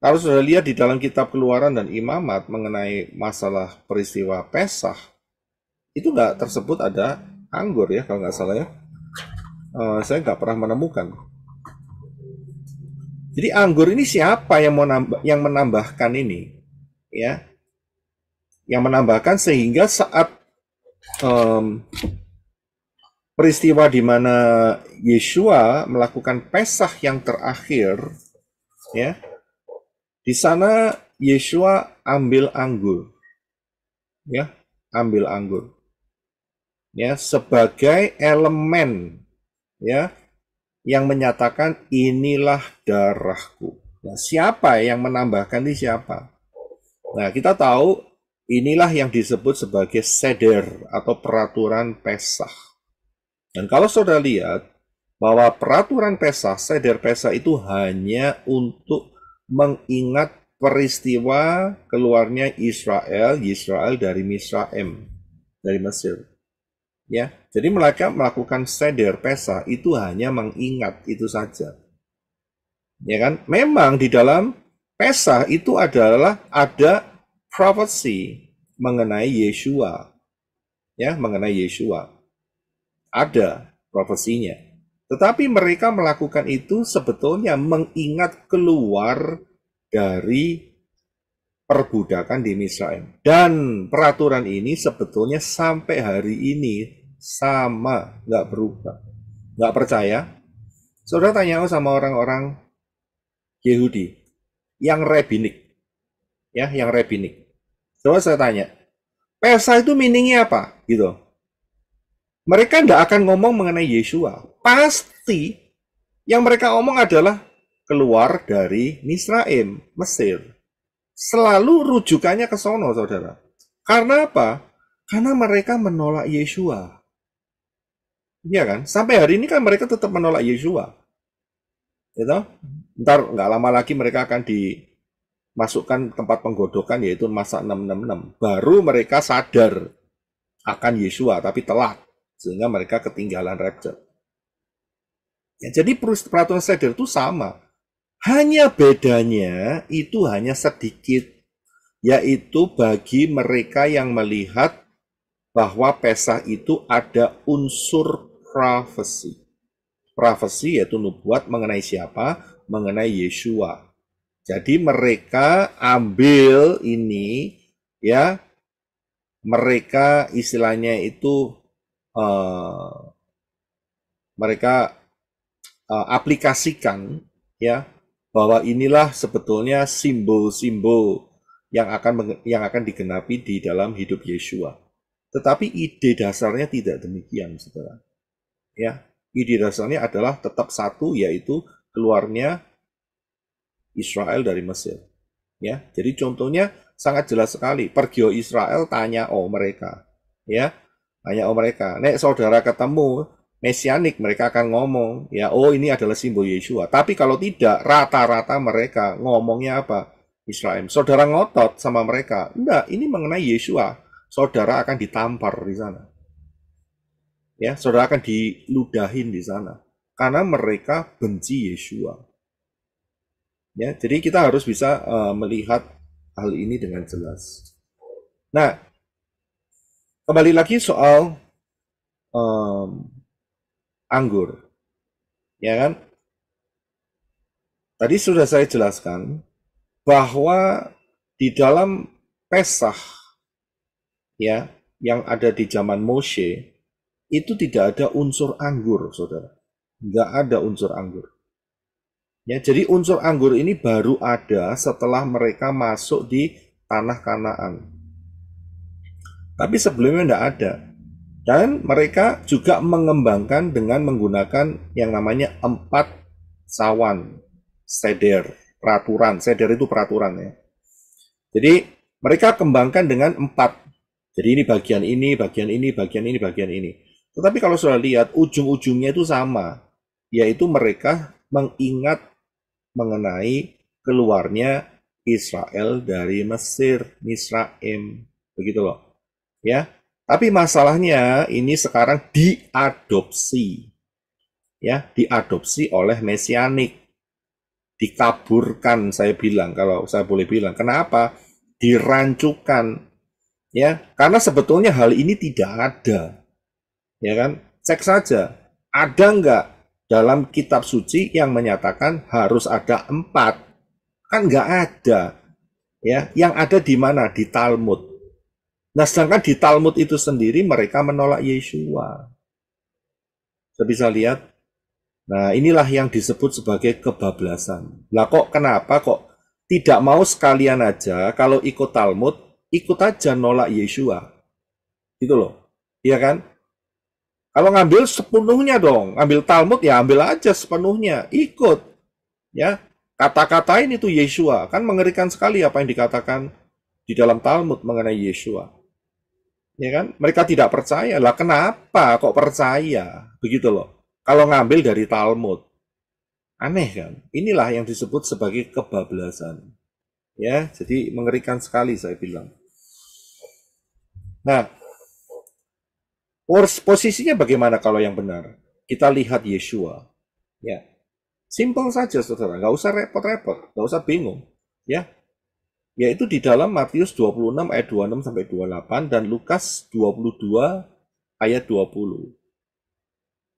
harus sudah lihat di dalam kitab keluaran dan imamat mengenai masalah peristiwa Pesah, itu nggak tersebut ada anggur ya kalau nggak salah ya uh, saya nggak pernah menemukan jadi anggur ini siapa yang mau nambah, yang menambahkan ini ya yang menambahkan sehingga saat um, peristiwa di mana Yeshua melakukan pesah yang terakhir ya di sana Yeshua ambil anggur ya ambil anggur ya sebagai elemen ya yang menyatakan inilah darahku. Nah, siapa yang menambahkan ini siapa? Nah, kita tahu inilah yang disebut sebagai seder atau peraturan Pesah. Dan kalau saudara lihat bahwa peraturan Pesah, seder Pesah itu hanya untuk mengingat peristiwa keluarnya Israel, Israel dari Misraim, dari Mesir. Ya, jadi mereka melakukan seder pesa itu hanya mengingat itu saja. Ya kan? Memang di dalam pesa itu adalah ada prophecy mengenai Yeshua. Ya, mengenai Yeshua. Ada profesinya. Tetapi mereka melakukan itu sebetulnya mengingat keluar dari perbudakan di Mesir. Dan peraturan ini sebetulnya sampai hari ini sama, nggak berubah. Nggak percaya? Saudara tanya sama orang-orang Yahudi yang rebinik. Ya, yang rebinik. Coba saya tanya, Pesa itu meaningnya apa? Gitu. Mereka tidak akan ngomong mengenai Yeshua. Pasti yang mereka omong adalah keluar dari Misraim, Mesir. Selalu rujukannya ke sono, saudara. Karena apa? Karena mereka menolak Yeshua. Iya kan? Sampai hari ini kan mereka tetap menolak Yesua. Itu, ya ntar nggak lama lagi mereka akan dimasukkan tempat penggodokan yaitu masa 666. Baru mereka sadar akan Yesua tapi telat sehingga mereka ketinggalan rapture. Ya, jadi peraturan seder itu sama. Hanya bedanya itu hanya sedikit yaitu bagi mereka yang melihat bahwa Pesah itu ada unsur prophecy. Prophecy yaitu nubuat mengenai siapa? Mengenai Yeshua. Jadi mereka ambil ini ya mereka istilahnya itu uh, mereka uh, aplikasikan ya bahwa inilah sebetulnya simbol-simbol yang akan yang akan digenapi di dalam hidup Yeshua. Tetapi ide dasarnya tidak demikian, saudara ya ide dasarnya adalah tetap satu yaitu keluarnya Israel dari Mesir ya jadi contohnya sangat jelas sekali pergi Israel tanya oh mereka ya tanya oh mereka nek saudara ketemu mesianik mereka akan ngomong ya oh ini adalah simbol Yeshua tapi kalau tidak rata-rata mereka ngomongnya apa Israel saudara ngotot sama mereka enggak ini mengenai Yeshua saudara akan ditampar di sana ya saudara akan diludahin di sana karena mereka benci Yeshua. Ya, jadi kita harus bisa uh, melihat hal ini dengan jelas. Nah, kembali lagi soal um, anggur, ya kan? Tadi sudah saya jelaskan bahwa di dalam Pesah, ya, yang ada di zaman Moshe, itu tidak ada unsur anggur, saudara. Nggak ada unsur anggur. Ya, jadi unsur anggur ini baru ada setelah mereka masuk di tanah Kanaan. Tapi sebelumnya tidak ada. Dan mereka juga mengembangkan dengan menggunakan yang namanya empat sawan, seder, peraturan. Seder itu peraturan ya. Jadi mereka kembangkan dengan empat. Jadi ini bagian ini, bagian ini, bagian ini, bagian ini. Tetapi kalau sudah lihat, ujung-ujungnya itu sama, yaitu mereka mengingat mengenai keluarnya Israel dari Mesir, Misraim, begitu loh. Ya, tapi masalahnya ini sekarang diadopsi, ya, diadopsi oleh mesianik, dikaburkan saya bilang kalau saya boleh bilang. Kenapa? Dirancukan, ya, karena sebetulnya hal ini tidak ada ya kan? Cek saja, ada nggak dalam kitab suci yang menyatakan harus ada empat? Kan nggak ada. Ya, yang ada di mana? Di Talmud. Nah, sedangkan di Talmud itu sendiri mereka menolak Yeshua. Saya bisa lihat. Nah, inilah yang disebut sebagai kebablasan. Lah kok kenapa kok tidak mau sekalian aja kalau ikut Talmud, ikut aja nolak Yeshua. Gitu loh. Iya kan? Kalau ngambil sepenuhnya dong, ngambil Talmud ya ambil aja sepenuhnya, ikut. Ya, kata-katain itu Yeshua, kan mengerikan sekali apa yang dikatakan di dalam Talmud mengenai Yeshua. Ya kan? Mereka tidak percaya. Lah kenapa kok percaya? Begitu loh. Kalau ngambil dari Talmud. Aneh kan? Inilah yang disebut sebagai kebablasan. Ya, jadi mengerikan sekali saya bilang. Nah, Posisinya bagaimana kalau yang benar? Kita lihat Yeshua. Ya. Simpel saja saudara, nggak usah repot-repot, nggak usah bingung. Ya, yaitu di dalam Matius 26 ayat 26 sampai 28 dan Lukas 22 ayat 20.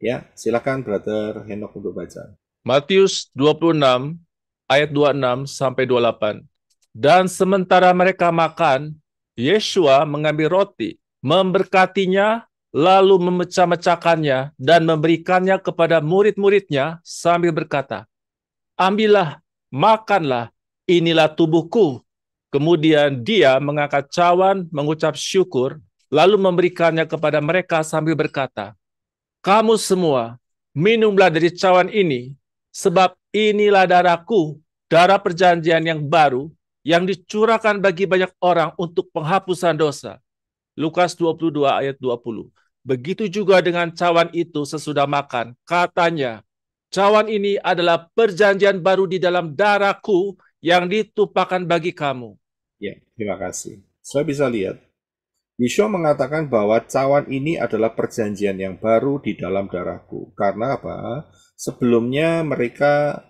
Ya, silakan Brother Henok untuk baca. Matius 26 ayat 26 sampai 28. Dan sementara mereka makan, Yeshua mengambil roti, memberkatinya, lalu memecah-mecahkannya dan memberikannya kepada murid-muridnya sambil berkata, Ambillah, makanlah, inilah tubuhku. Kemudian dia mengangkat cawan, mengucap syukur, lalu memberikannya kepada mereka sambil berkata, Kamu semua, minumlah dari cawan ini, sebab inilah darahku, darah perjanjian yang baru, yang dicurahkan bagi banyak orang untuk penghapusan dosa. Lukas 22 ayat 20. Begitu juga dengan cawan itu sesudah makan. Katanya, cawan ini adalah perjanjian baru di dalam darahku yang ditupakan bagi kamu. Ya, terima kasih. Saya bisa lihat, Yeshua mengatakan bahwa cawan ini adalah perjanjian yang baru di dalam darahku. Karena apa? Sebelumnya mereka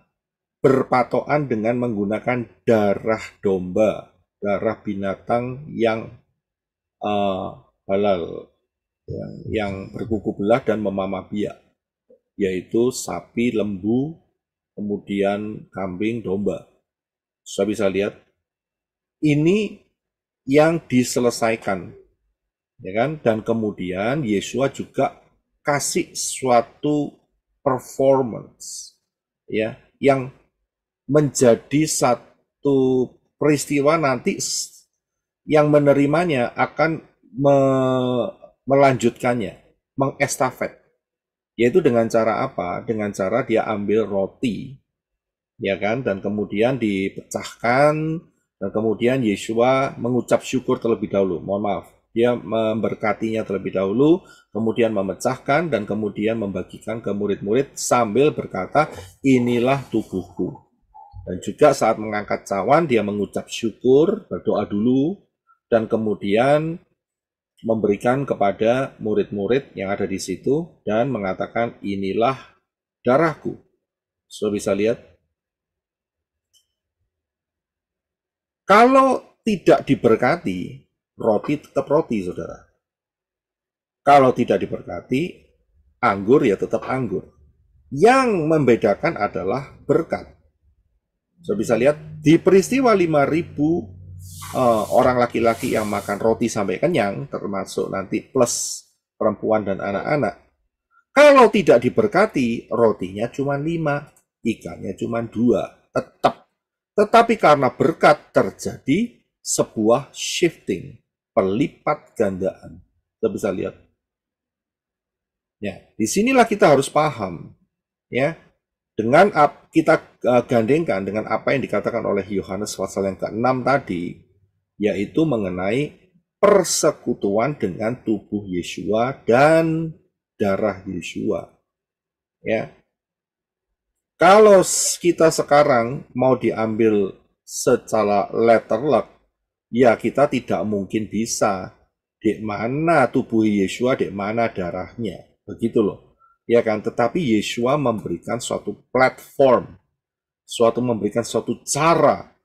berpatokan dengan menggunakan darah domba, darah binatang yang uh, halal yang, yang berkuku belah dan memamah biak, yaitu sapi, lembu, kemudian kambing, domba. Saya bisa lihat ini yang diselesaikan, ya kan? Dan kemudian Yesua juga kasih suatu performance, ya, yang menjadi satu peristiwa nanti yang menerimanya akan me melanjutkannya, mengestafet. Yaitu dengan cara apa? Dengan cara dia ambil roti, ya kan? Dan kemudian dipecahkan, dan kemudian Yeshua mengucap syukur terlebih dahulu. Mohon maaf, dia memberkatinya terlebih dahulu, kemudian memecahkan, dan kemudian membagikan ke murid-murid sambil berkata, inilah tubuhku. Dan juga saat mengangkat cawan, dia mengucap syukur, berdoa dulu, dan kemudian memberikan kepada murid-murid yang ada di situ dan mengatakan inilah darahku. Sudah bisa lihat? Kalau tidak diberkati, roti tetap roti, saudara. Kalau tidak diberkati, anggur ya tetap anggur. Yang membedakan adalah berkat. Sudah bisa lihat, di peristiwa 5000 uh, orang laki-laki yang makan roti sampai kenyang, termasuk nanti plus perempuan dan anak-anak, kalau tidak diberkati, rotinya cuma lima, ikannya cuma dua, tetap. Tetapi karena berkat terjadi sebuah shifting, pelipat gandaan. Kita bisa lihat. Ya, disinilah kita harus paham. Ya, dengan kita eh, gandengkan dengan apa yang dikatakan oleh Yohanes pasal yang ke-6 tadi, yaitu mengenai persekutuan dengan tubuh Yesua dan darah Yesua. Ya. Kalau kita sekarang mau diambil secara letterlock ya kita tidak mungkin bisa di mana tubuh Yesua, di mana darahnya. Begitu loh. Ya kan, tetapi Yesua memberikan suatu platform, suatu memberikan suatu cara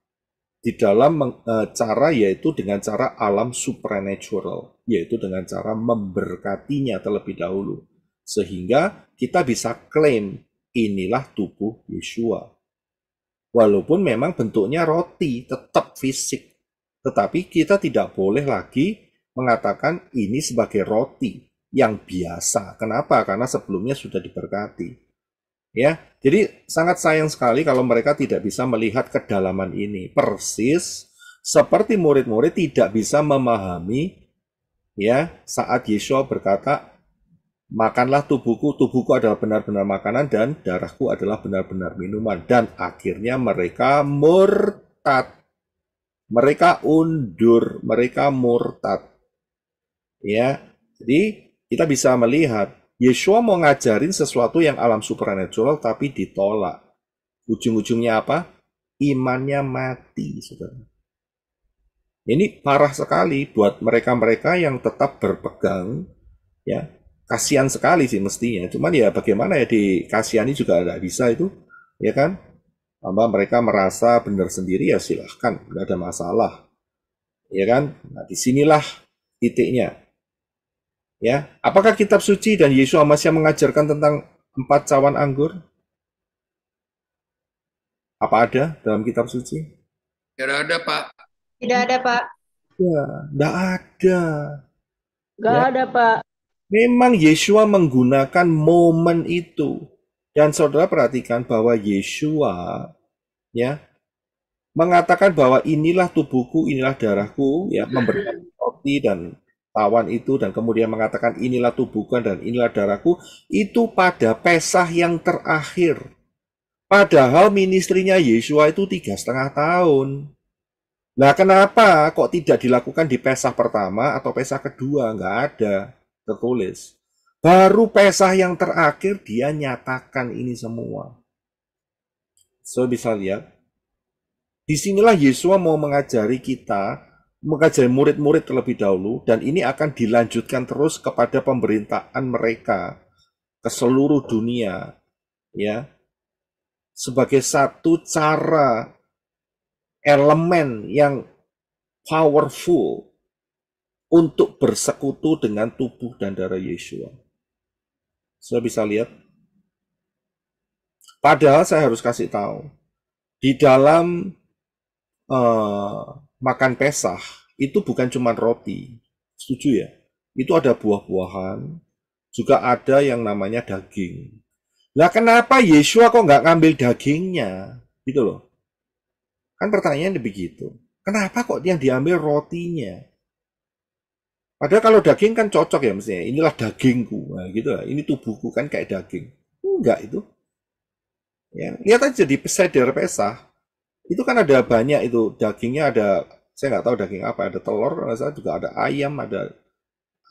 di dalam e, cara yaitu dengan cara alam supernatural yaitu dengan cara memberkatinya terlebih dahulu. Sehingga kita bisa klaim inilah tubuh Yeshua. Walaupun memang bentuknya roti, tetap fisik. Tetapi kita tidak boleh lagi mengatakan ini sebagai roti yang biasa. Kenapa? Karena sebelumnya sudah diberkati. Ya, jadi sangat sayang sekali kalau mereka tidak bisa melihat kedalaman ini. Persis seperti murid-murid tidak bisa memahami ya saat Yesus berkata makanlah tubuhku, tubuhku adalah benar-benar makanan dan darahku adalah benar-benar minuman dan akhirnya mereka murtad. Mereka undur, mereka murtad. Ya. Jadi kita bisa melihat Yeshua mau ngajarin sesuatu yang alam supernatural tapi ditolak. Ujung-ujungnya apa? Imannya mati, saudara. Ini parah sekali buat mereka-mereka yang tetap berpegang, ya kasihan sekali sih mestinya. Cuman ya bagaimana ya dikasihani juga tidak bisa itu, ya kan? Tambah mereka merasa benar sendiri ya silahkan, nggak ada masalah, ya kan? Nah disinilah titiknya Ya, apakah kitab suci dan Yesus Amasya mengajarkan tentang empat cawan anggur? Apa ada dalam kitab suci? Tidak ada, Pak. Tidak ada, Pak. Ya, tidak ada. Tidak ya. ada, Pak. Memang Yesua menggunakan momen itu. Dan saudara perhatikan bahwa Yesua ya mengatakan bahwa inilah tubuhku, inilah darahku, ya memberikan roti dan tawan itu dan kemudian mengatakan inilah tubuhku dan inilah darahku itu pada pesah yang terakhir. Padahal ministrinya Yesua itu tiga setengah tahun. Nah kenapa kok tidak dilakukan di pesah pertama atau pesah kedua? Nggak ada tertulis. Baru pesah yang terakhir dia nyatakan ini semua. So bisa lihat. Disinilah Yesua mau mengajari kita mengajari murid-murid terlebih dahulu dan ini akan dilanjutkan terus kepada pemerintahan mereka ke seluruh dunia ya sebagai satu cara elemen yang powerful untuk bersekutu dengan tubuh dan darah Yesus. Saya bisa lihat. Padahal saya harus kasih tahu, di dalam uh, makan pesah itu bukan cuma roti. Setuju ya? Itu ada buah-buahan, juga ada yang namanya daging. Lah kenapa Yeshua kok nggak ngambil dagingnya? Gitu loh. Kan pertanyaannya begitu. Kenapa kok yang diambil rotinya? Padahal kalau daging kan cocok ya mestinya. Inilah dagingku. Nah, gitu lah. Ini tubuhku kan kayak daging. Enggak itu. Ya, lihat aja di seder pesah itu kan ada banyak itu dagingnya ada saya nggak tahu daging apa ada telur kalau saya juga ada ayam ada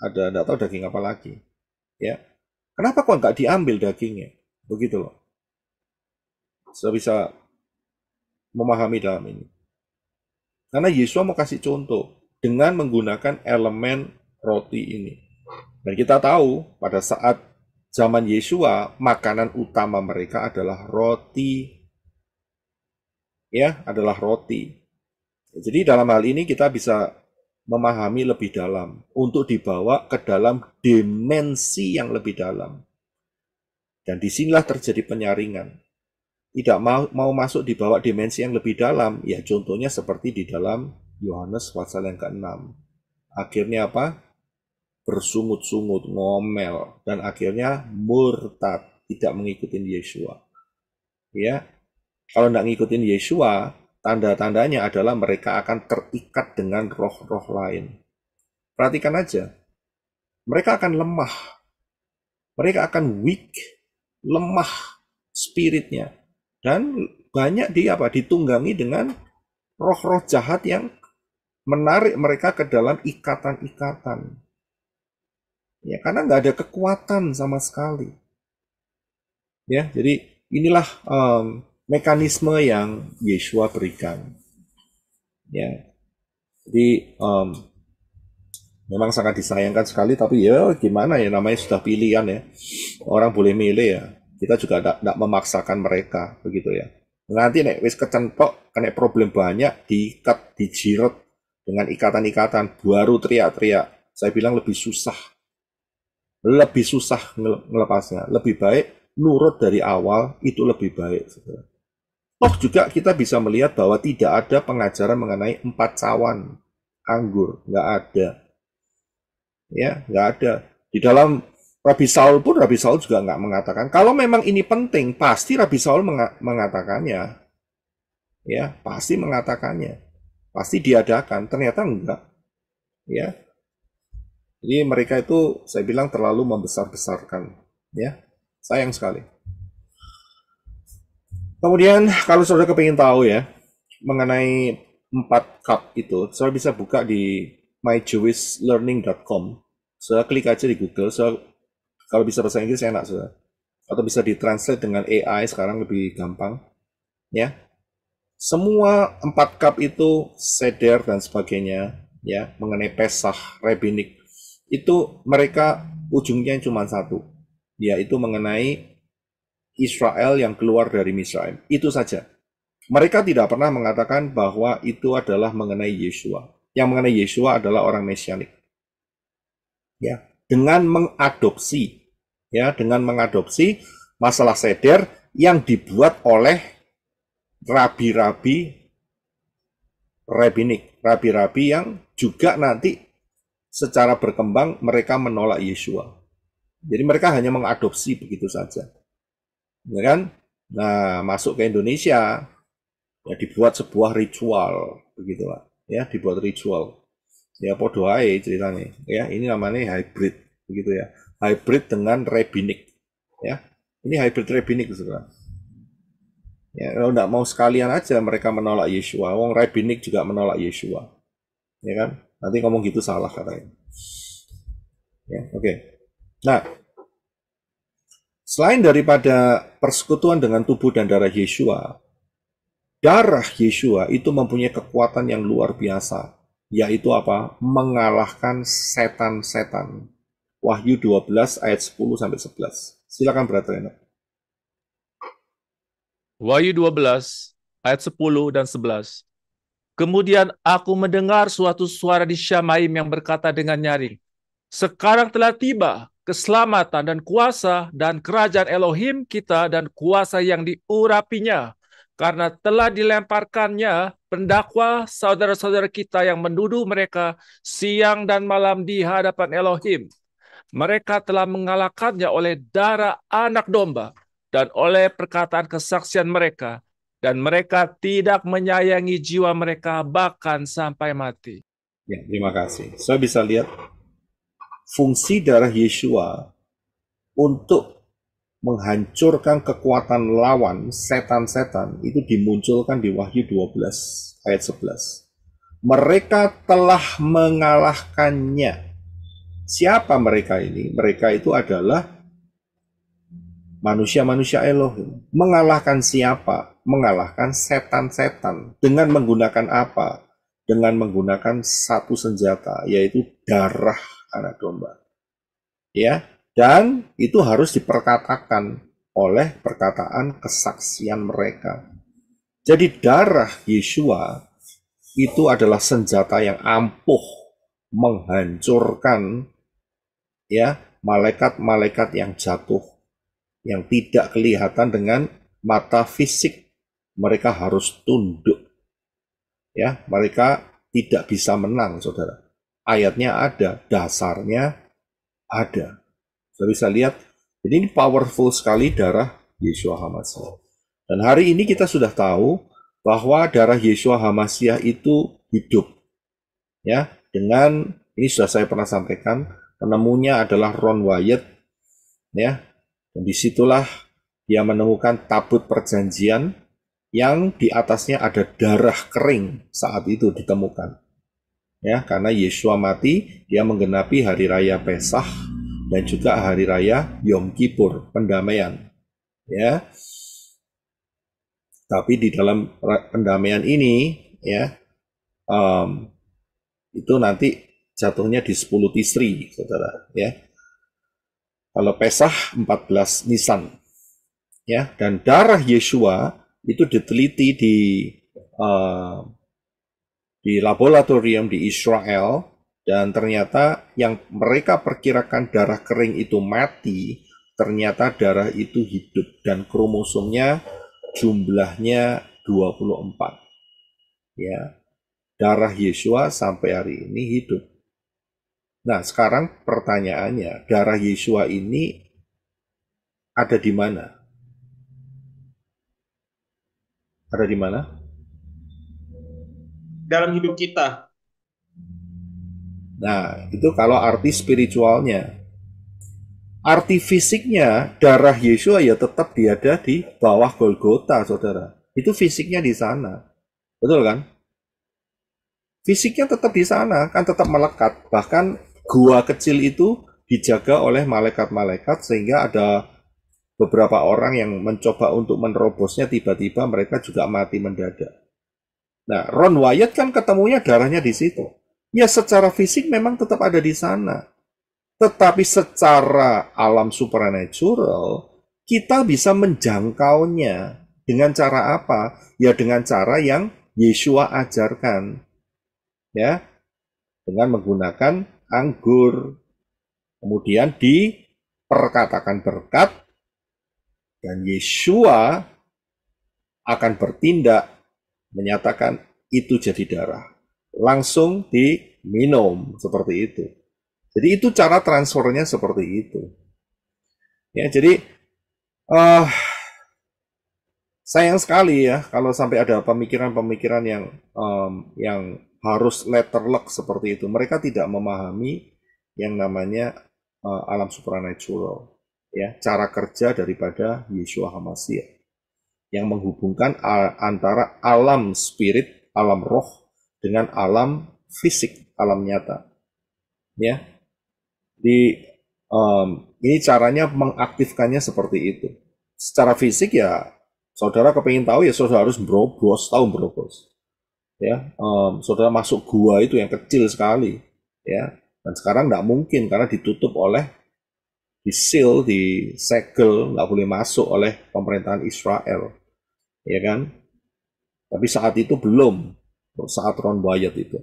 ada nggak tahu daging apa lagi ya kenapa kok nggak diambil dagingnya begitu loh saya bisa memahami dalam ini karena Yesus mau kasih contoh dengan menggunakan elemen roti ini dan kita tahu pada saat zaman Yesua makanan utama mereka adalah roti ya adalah roti. Jadi dalam hal ini kita bisa memahami lebih dalam untuk dibawa ke dalam dimensi yang lebih dalam. Dan disinilah terjadi penyaringan. Tidak mau, mau masuk di bawah dimensi yang lebih dalam, ya contohnya seperti di dalam Yohanes pasal yang ke-6. Akhirnya apa? Bersungut-sungut, ngomel, dan akhirnya murtad, tidak mengikuti Yesua. Ya, kalau tidak ngikutin Yeshua, tanda-tandanya adalah mereka akan terikat dengan roh-roh lain. Perhatikan aja, mereka akan lemah, mereka akan weak, lemah spiritnya, dan banyak dia apa ditunggangi dengan roh-roh jahat yang menarik mereka ke dalam ikatan-ikatan. Ya, karena nggak ada kekuatan sama sekali. Ya, jadi inilah um, mekanisme yang Yeshua berikan. Ya. Jadi um, memang sangat disayangkan sekali tapi ya gimana ya namanya sudah pilihan ya. Orang boleh milih ya. Kita juga tidak memaksakan mereka begitu ya. Nanti nek wis kecentok kena problem banyak diikat dijirut dengan ikatan-ikatan baru teriak-teriak. Saya bilang lebih susah. Lebih susah melepasnya. Lebih baik nurut dari awal itu lebih baik. Sebenarnya. Toh juga kita bisa melihat bahwa tidak ada pengajaran mengenai empat cawan anggur, nggak ada. Ya, nggak ada. Di dalam Rabi Saul pun Rabi Saul juga nggak mengatakan. Kalau memang ini penting, pasti Rabi Saul mengatakannya. Ya, pasti mengatakannya. Pasti diadakan. Ternyata enggak. Ya. Jadi mereka itu saya bilang terlalu membesar-besarkan, ya. Sayang sekali. Kemudian kalau saudara kepingin tahu ya mengenai empat cup itu, saudara bisa buka di myjewishlearning.com. Saudara klik aja di Google, saudara kalau bisa bahasa Inggris enak saudara. Atau bisa ditranslate dengan AI sekarang lebih gampang. Ya. Semua empat cup itu seder dan sebagainya ya mengenai pesah rabbinik itu mereka ujungnya cuma satu itu mengenai Israel yang keluar dari Misraim. Itu saja. Mereka tidak pernah mengatakan bahwa itu adalah mengenai Yesua. Yang mengenai Yesua adalah orang mesianik. Ya, dengan mengadopsi ya, dengan mengadopsi masalah seder yang dibuat oleh rabi-rabi rabinik, rabi-rabi yang juga nanti secara berkembang mereka menolak Yesua. Jadi mereka hanya mengadopsi begitu saja ya kan? Nah, masuk ke Indonesia, ya dibuat sebuah ritual, begitu lah Ya, dibuat ritual. Ya, podohai ceritanya. Ya, ini namanya hybrid, begitu ya. Hybrid dengan rabbinic. Ya, ini hybrid rabbinic, saudara. Ya, kalau tidak mau sekalian aja mereka menolak Yeshua. Wong rabbinic juga menolak Yeshua. Ya kan? Nanti ngomong gitu salah katanya. Ya, oke. Okay. Nah, Selain daripada persekutuan dengan tubuh dan darah Yeshua, darah Yeshua itu mempunyai kekuatan yang luar biasa, yaitu apa? Mengalahkan setan-setan. Wahyu 12 ayat 10 sampai 11. Silakan Brother Enoch. Wahyu 12 ayat 10 dan 11. Kemudian aku mendengar suatu suara di Syamaim yang berkata dengan nyaring, Sekarang telah tiba keselamatan dan kuasa dan kerajaan Elohim kita dan kuasa yang diurapinya karena telah dilemparkannya pendakwa saudara-saudara kita yang menduduh mereka siang dan malam di hadapan Elohim. Mereka telah mengalahkannya oleh darah anak domba dan oleh perkataan kesaksian mereka. Dan mereka tidak menyayangi jiwa mereka bahkan sampai mati. Ya, terima kasih. Saya bisa lihat fungsi darah Yeshua untuk menghancurkan kekuatan lawan setan-setan itu dimunculkan di Wahyu 12 ayat 11. Mereka telah mengalahkannya. Siapa mereka ini? Mereka itu adalah manusia-manusia Elohim. Mengalahkan siapa? Mengalahkan setan-setan. Dengan menggunakan apa? Dengan menggunakan satu senjata, yaitu darah anak domba. Ya, dan itu harus diperkatakan oleh perkataan kesaksian mereka. Jadi darah Yeshua itu adalah senjata yang ampuh menghancurkan ya malaikat-malaikat yang jatuh yang tidak kelihatan dengan mata fisik mereka harus tunduk ya mereka tidak bisa menang saudara ayatnya ada, dasarnya ada. Saya bisa lihat, jadi ini powerful sekali darah Yeshua HaMasiah. Dan hari ini kita sudah tahu bahwa darah Yeshua HaMasiah itu hidup. Ya, dengan ini sudah saya pernah sampaikan, penemunya adalah Ron Wyatt. Ya, dan disitulah dia menemukan tabut perjanjian yang di atasnya ada darah kering saat itu ditemukan ya karena Yesua mati dia menggenapi hari raya Pesah dan juga hari raya Yom Kippur pendamaian ya tapi di dalam pendamaian ini ya um, itu nanti jatuhnya di 10 Tisri saudara ya kalau Pesah 14 Nisan ya dan darah Yesua itu diteliti di uh, di laboratorium di Israel dan ternyata yang mereka perkirakan darah kering itu mati, ternyata darah itu hidup dan kromosomnya jumlahnya 24. Ya. Darah Yesua sampai hari ini hidup. Nah, sekarang pertanyaannya, darah Yesua ini ada di mana? Ada di mana? dalam hidup kita. Nah, itu kalau arti spiritualnya. Arti fisiknya, darah Yesus ya tetap diada di bawah Golgota, saudara. Itu fisiknya di sana. Betul kan? Fisiknya tetap di sana, kan tetap melekat. Bahkan gua kecil itu dijaga oleh malaikat-malaikat sehingga ada beberapa orang yang mencoba untuk menerobosnya tiba-tiba mereka juga mati mendadak. Nah, Ron Wyatt kan ketemunya darahnya di situ. Ya secara fisik memang tetap ada di sana. Tetapi secara alam supernatural, kita bisa menjangkaunya. Dengan cara apa? Ya dengan cara yang Yeshua ajarkan. Ya, dengan menggunakan anggur. Kemudian diperkatakan berkat dan Yeshua akan bertindak menyatakan itu jadi darah. Langsung diminum seperti itu. Jadi itu cara transfernya seperti itu. Ya, jadi uh, sayang sekali ya kalau sampai ada pemikiran-pemikiran yang um, yang harus letter luck seperti itu. Mereka tidak memahami yang namanya uh, alam supranatural, ya cara kerja daripada Yeshua Hamasya yang menghubungkan antara alam spirit, alam roh dengan alam fisik, alam nyata. Ya. Di um, ini caranya mengaktifkannya seperti itu. Secara fisik ya saudara kepingin tahu ya saudara harus berobos, tahu berobos. Ya, um, saudara masuk gua itu yang kecil sekali, ya. Dan sekarang nggak mungkin karena ditutup oleh di seal, di disegel, nggak boleh masuk oleh pemerintahan Israel ya kan? Tapi saat itu belum, saat Ron Wyatt itu.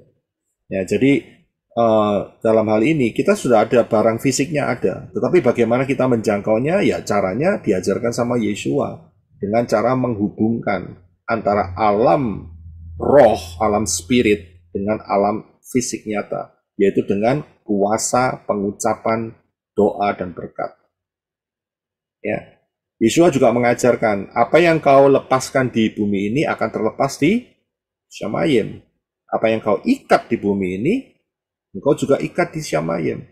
Ya, jadi uh, dalam hal ini kita sudah ada barang fisiknya ada, tetapi bagaimana kita menjangkaunya? Ya caranya diajarkan sama Yeshua dengan cara menghubungkan antara alam roh, alam spirit dengan alam fisik nyata, yaitu dengan kuasa pengucapan doa dan berkat. Ya, Yesus juga mengajarkan, apa yang kau lepaskan di bumi ini akan terlepas di Syamayim. Apa yang kau ikat di bumi ini, engkau juga ikat di Syamayim.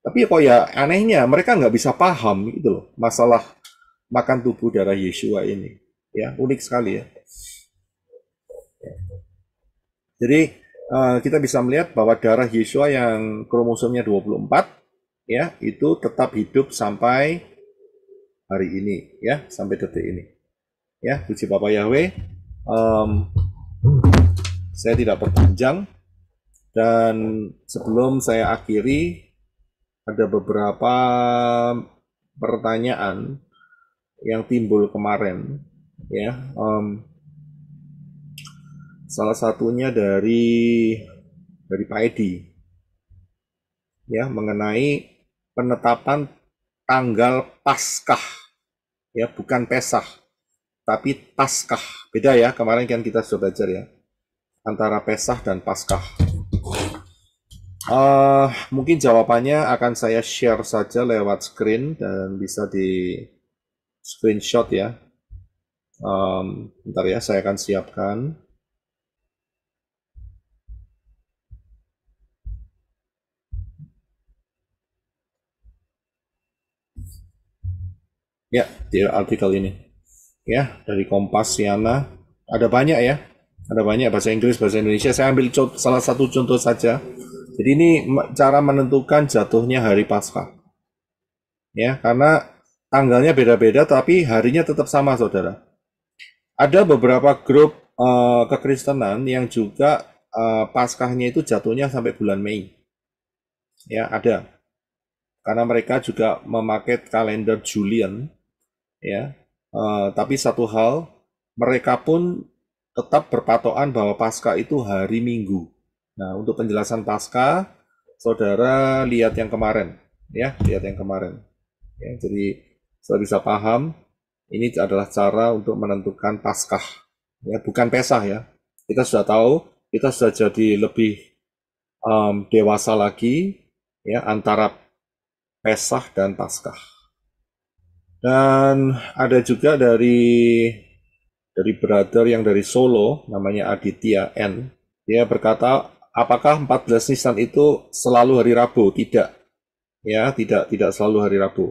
Tapi kok ya anehnya, mereka nggak bisa paham gitu loh, masalah makan tubuh darah Yesua ini. Ya, unik sekali ya. Jadi eh, kita bisa melihat bahwa darah Yesua yang kromosomnya 24 ya itu tetap hidup sampai hari ini ya sampai detik ini ya puji Bapak Yahweh um, saya tidak perpanjang dan sebelum saya akhiri ada beberapa pertanyaan yang timbul kemarin ya um, salah satunya dari dari Pak Edi ya mengenai penetapan tanggal Paskah ya bukan Pesah tapi Paskah beda ya kemarin kan kita sudah belajar ya antara Pesah dan Paskah uh, mungkin jawabannya akan saya share saja lewat screen dan bisa di screenshot ya um, ntar ya saya akan siapkan Ya, di artikel ini. Ya, dari Kompas Siana. Ada banyak ya. Ada banyak bahasa Inggris, bahasa Indonesia. Saya ambil salah satu contoh saja. Jadi ini cara menentukan jatuhnya hari pasca Ya, karena tanggalnya beda-beda tapi harinya tetap sama, Saudara. Ada beberapa grup uh, kekristenan yang juga uh, Paskahnya itu jatuhnya sampai bulan Mei. Ya, ada. Karena mereka juga memakai kalender Julian ya. Uh, tapi satu hal, mereka pun tetap berpatokan bahwa pasca itu hari Minggu. Nah, untuk penjelasan pasca, saudara lihat yang kemarin, ya, lihat yang kemarin. Ya, jadi saudara bisa paham, ini adalah cara untuk menentukan paskah, ya, bukan pesah ya. Kita sudah tahu, kita sudah jadi lebih um, dewasa lagi, ya, antara pesah dan paskah. Dan ada juga dari dari brother yang dari Solo, namanya Aditya N. Dia berkata, apakah 14 Nisan itu selalu hari Rabu? Tidak. Ya, tidak tidak selalu hari Rabu.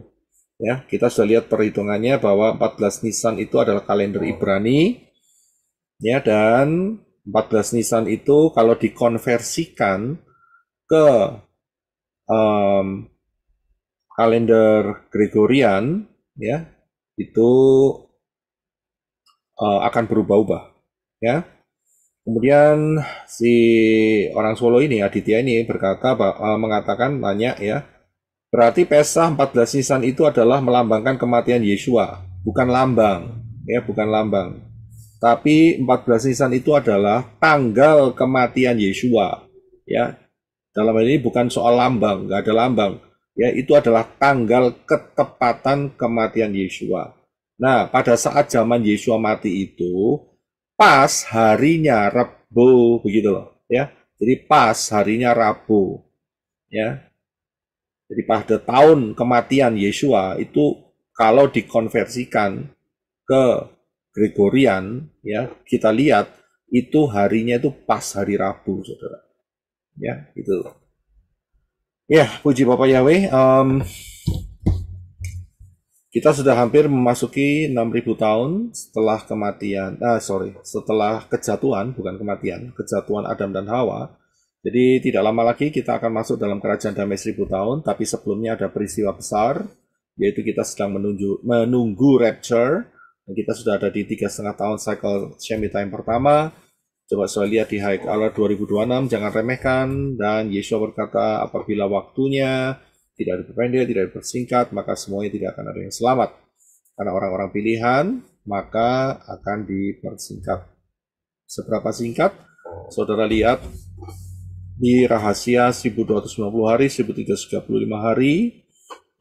Ya, kita sudah lihat perhitungannya bahwa 14 Nisan itu adalah kalender oh. Ibrani. Ya, dan 14 Nisan itu kalau dikonversikan ke um, kalender Gregorian ya itu uh, akan berubah-ubah ya kemudian si orang Solo ini Aditya ini berkata uh, mengatakan tanya ya berarti Pesah 14 Nisan itu adalah melambangkan kematian Yesua bukan lambang ya bukan lambang tapi 14 Nisan itu adalah tanggal kematian Yesua ya dalam hal ini bukan soal lambang nggak ada lambang ya itu adalah tanggal ketepatan kematian Yesua. Nah, pada saat zaman Yesua mati itu pas harinya Rabu begitu loh, ya. Jadi pas harinya Rabu. Ya. Jadi pada tahun kematian Yesua itu kalau dikonversikan ke Gregorian ya, kita lihat itu harinya itu pas hari Rabu, Saudara. Ya, itu loh. Ya, puji Bapak Yahweh. Um, kita sudah hampir memasuki 6.000 tahun setelah kematian, ah sorry, setelah kejatuhan, bukan kematian, kejatuhan Adam dan Hawa. Jadi tidak lama lagi kita akan masuk dalam kerajaan damai 1.000 tahun, tapi sebelumnya ada peristiwa besar, yaitu kita sedang menunggu, menunggu rapture. Kita sudah ada di tiga setengah tahun cycle semi time pertama, Coba saya lihat di Haik Allah 2026, jangan remehkan. Dan Yeshua berkata, apabila waktunya tidak diperpendek, tidak dipersingkat, maka semuanya tidak akan ada yang selamat. Karena orang-orang pilihan, maka akan dipersingkat. Seberapa singkat? Saudara lihat di rahasia 1290 hari, 1335 hari,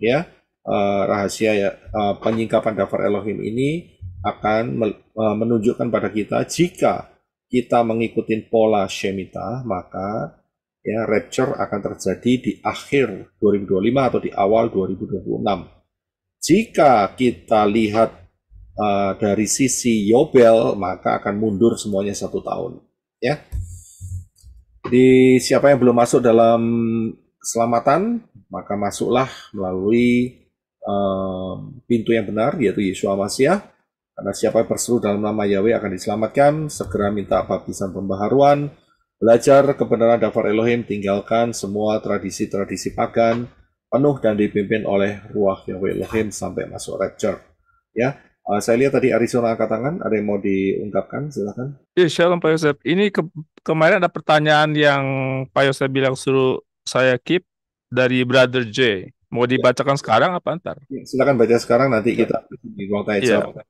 ya eh, rahasia ya eh, penyingkapan daftar Elohim ini akan eh, menunjukkan pada kita jika kita mengikuti pola Shemitah, maka ya rapture akan terjadi di akhir 2025 atau di awal 2026. Jika kita lihat uh, dari sisi Yobel, maka akan mundur semuanya satu tahun. Ya. Di siapa yang belum masuk dalam keselamatan, maka masuklah melalui uh, pintu yang benar, yaitu Yesus Masya karena siapa yang berseru dalam nama Yahweh akan diselamatkan, segera minta baptisan pembaharuan, belajar kebenaran dafar Elohim, tinggalkan semua tradisi-tradisi pagan, penuh dan dipimpin oleh ruah Yahweh Elohim sampai masuk rapture. Ya, Uh, saya lihat tadi Arizona angkat tangan, ada yang mau diungkapkan, silakan. Ya, Shalom Pak Yosef. Ini ke kemarin ada pertanyaan yang Pak Yosef bilang suruh saya keep dari Brother J. Mau ya. dibacakan ya. sekarang apa ntar? Ya, silakan baca sekarang, nanti ya. kita di ruang tanya jawab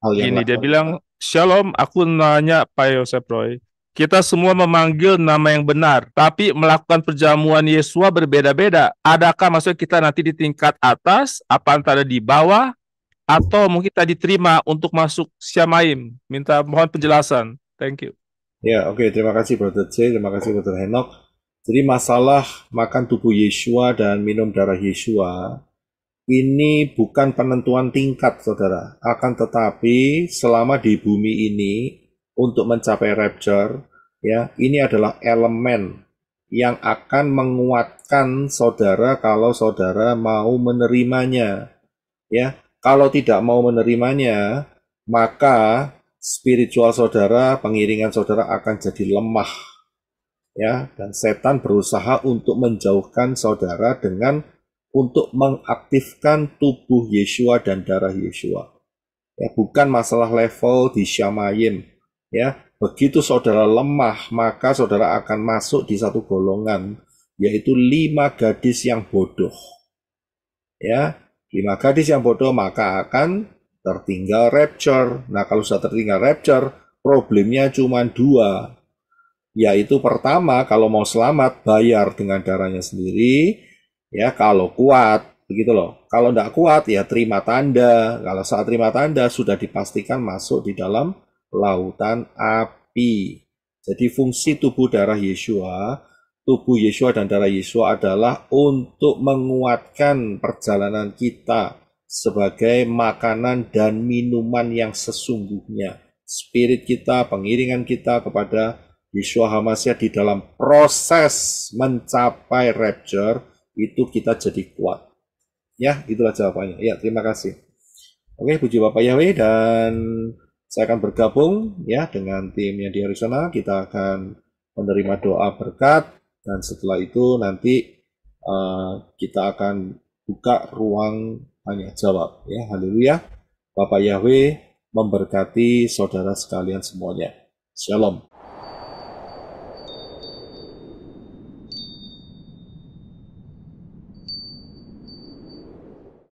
hal yang ini dia bilang, Shalom, aku nanya Pak Yosef Roy. Kita semua memanggil nama yang benar, tapi melakukan perjamuan Yesua berbeda-beda. Adakah maksudnya kita nanti di tingkat atas, apa antara di bawah, atau mungkin kita diterima untuk masuk Syamaim? Minta mohon penjelasan. Thank you. Ya, oke. Okay. Terima kasih, Brother C. Terima kasih, Brother Henok. Jadi masalah makan tubuh Yesua dan minum darah Yesua ini bukan penentuan tingkat, saudara. Akan tetapi, selama di bumi ini, untuk mencapai rapture, ya, ini adalah elemen yang akan menguatkan saudara kalau saudara mau menerimanya. Ya, kalau tidak mau menerimanya, maka spiritual saudara, pengiringan saudara akan jadi lemah. Ya, dan setan berusaha untuk menjauhkan saudara dengan untuk mengaktifkan tubuh Yeshua dan darah Yeshua. Ya, bukan masalah level di Syamayim. Ya, begitu saudara lemah, maka saudara akan masuk di satu golongan, yaitu lima gadis yang bodoh. Ya, lima gadis yang bodoh maka akan tertinggal rapture. Nah, kalau sudah tertinggal rapture, problemnya cuma dua. Yaitu pertama, kalau mau selamat, bayar dengan darahnya sendiri ya kalau kuat begitu loh kalau tidak kuat ya terima tanda kalau saat terima tanda sudah dipastikan masuk di dalam lautan api jadi fungsi tubuh darah Yesus, tubuh Yesus dan darah Yesus adalah untuk menguatkan perjalanan kita sebagai makanan dan minuman yang sesungguhnya spirit kita pengiringan kita kepada Yesus Hamasya di dalam proses mencapai rapture itu kita jadi kuat. Ya, itulah jawabannya. Ya, terima kasih. Oke, puji Bapak Yahweh dan saya akan bergabung ya dengan tim yang di Arizona. Kita akan menerima doa berkat dan setelah itu nanti uh, kita akan buka ruang tanya jawab ya. Haleluya. Bapak Yahweh memberkati saudara sekalian semuanya. Shalom.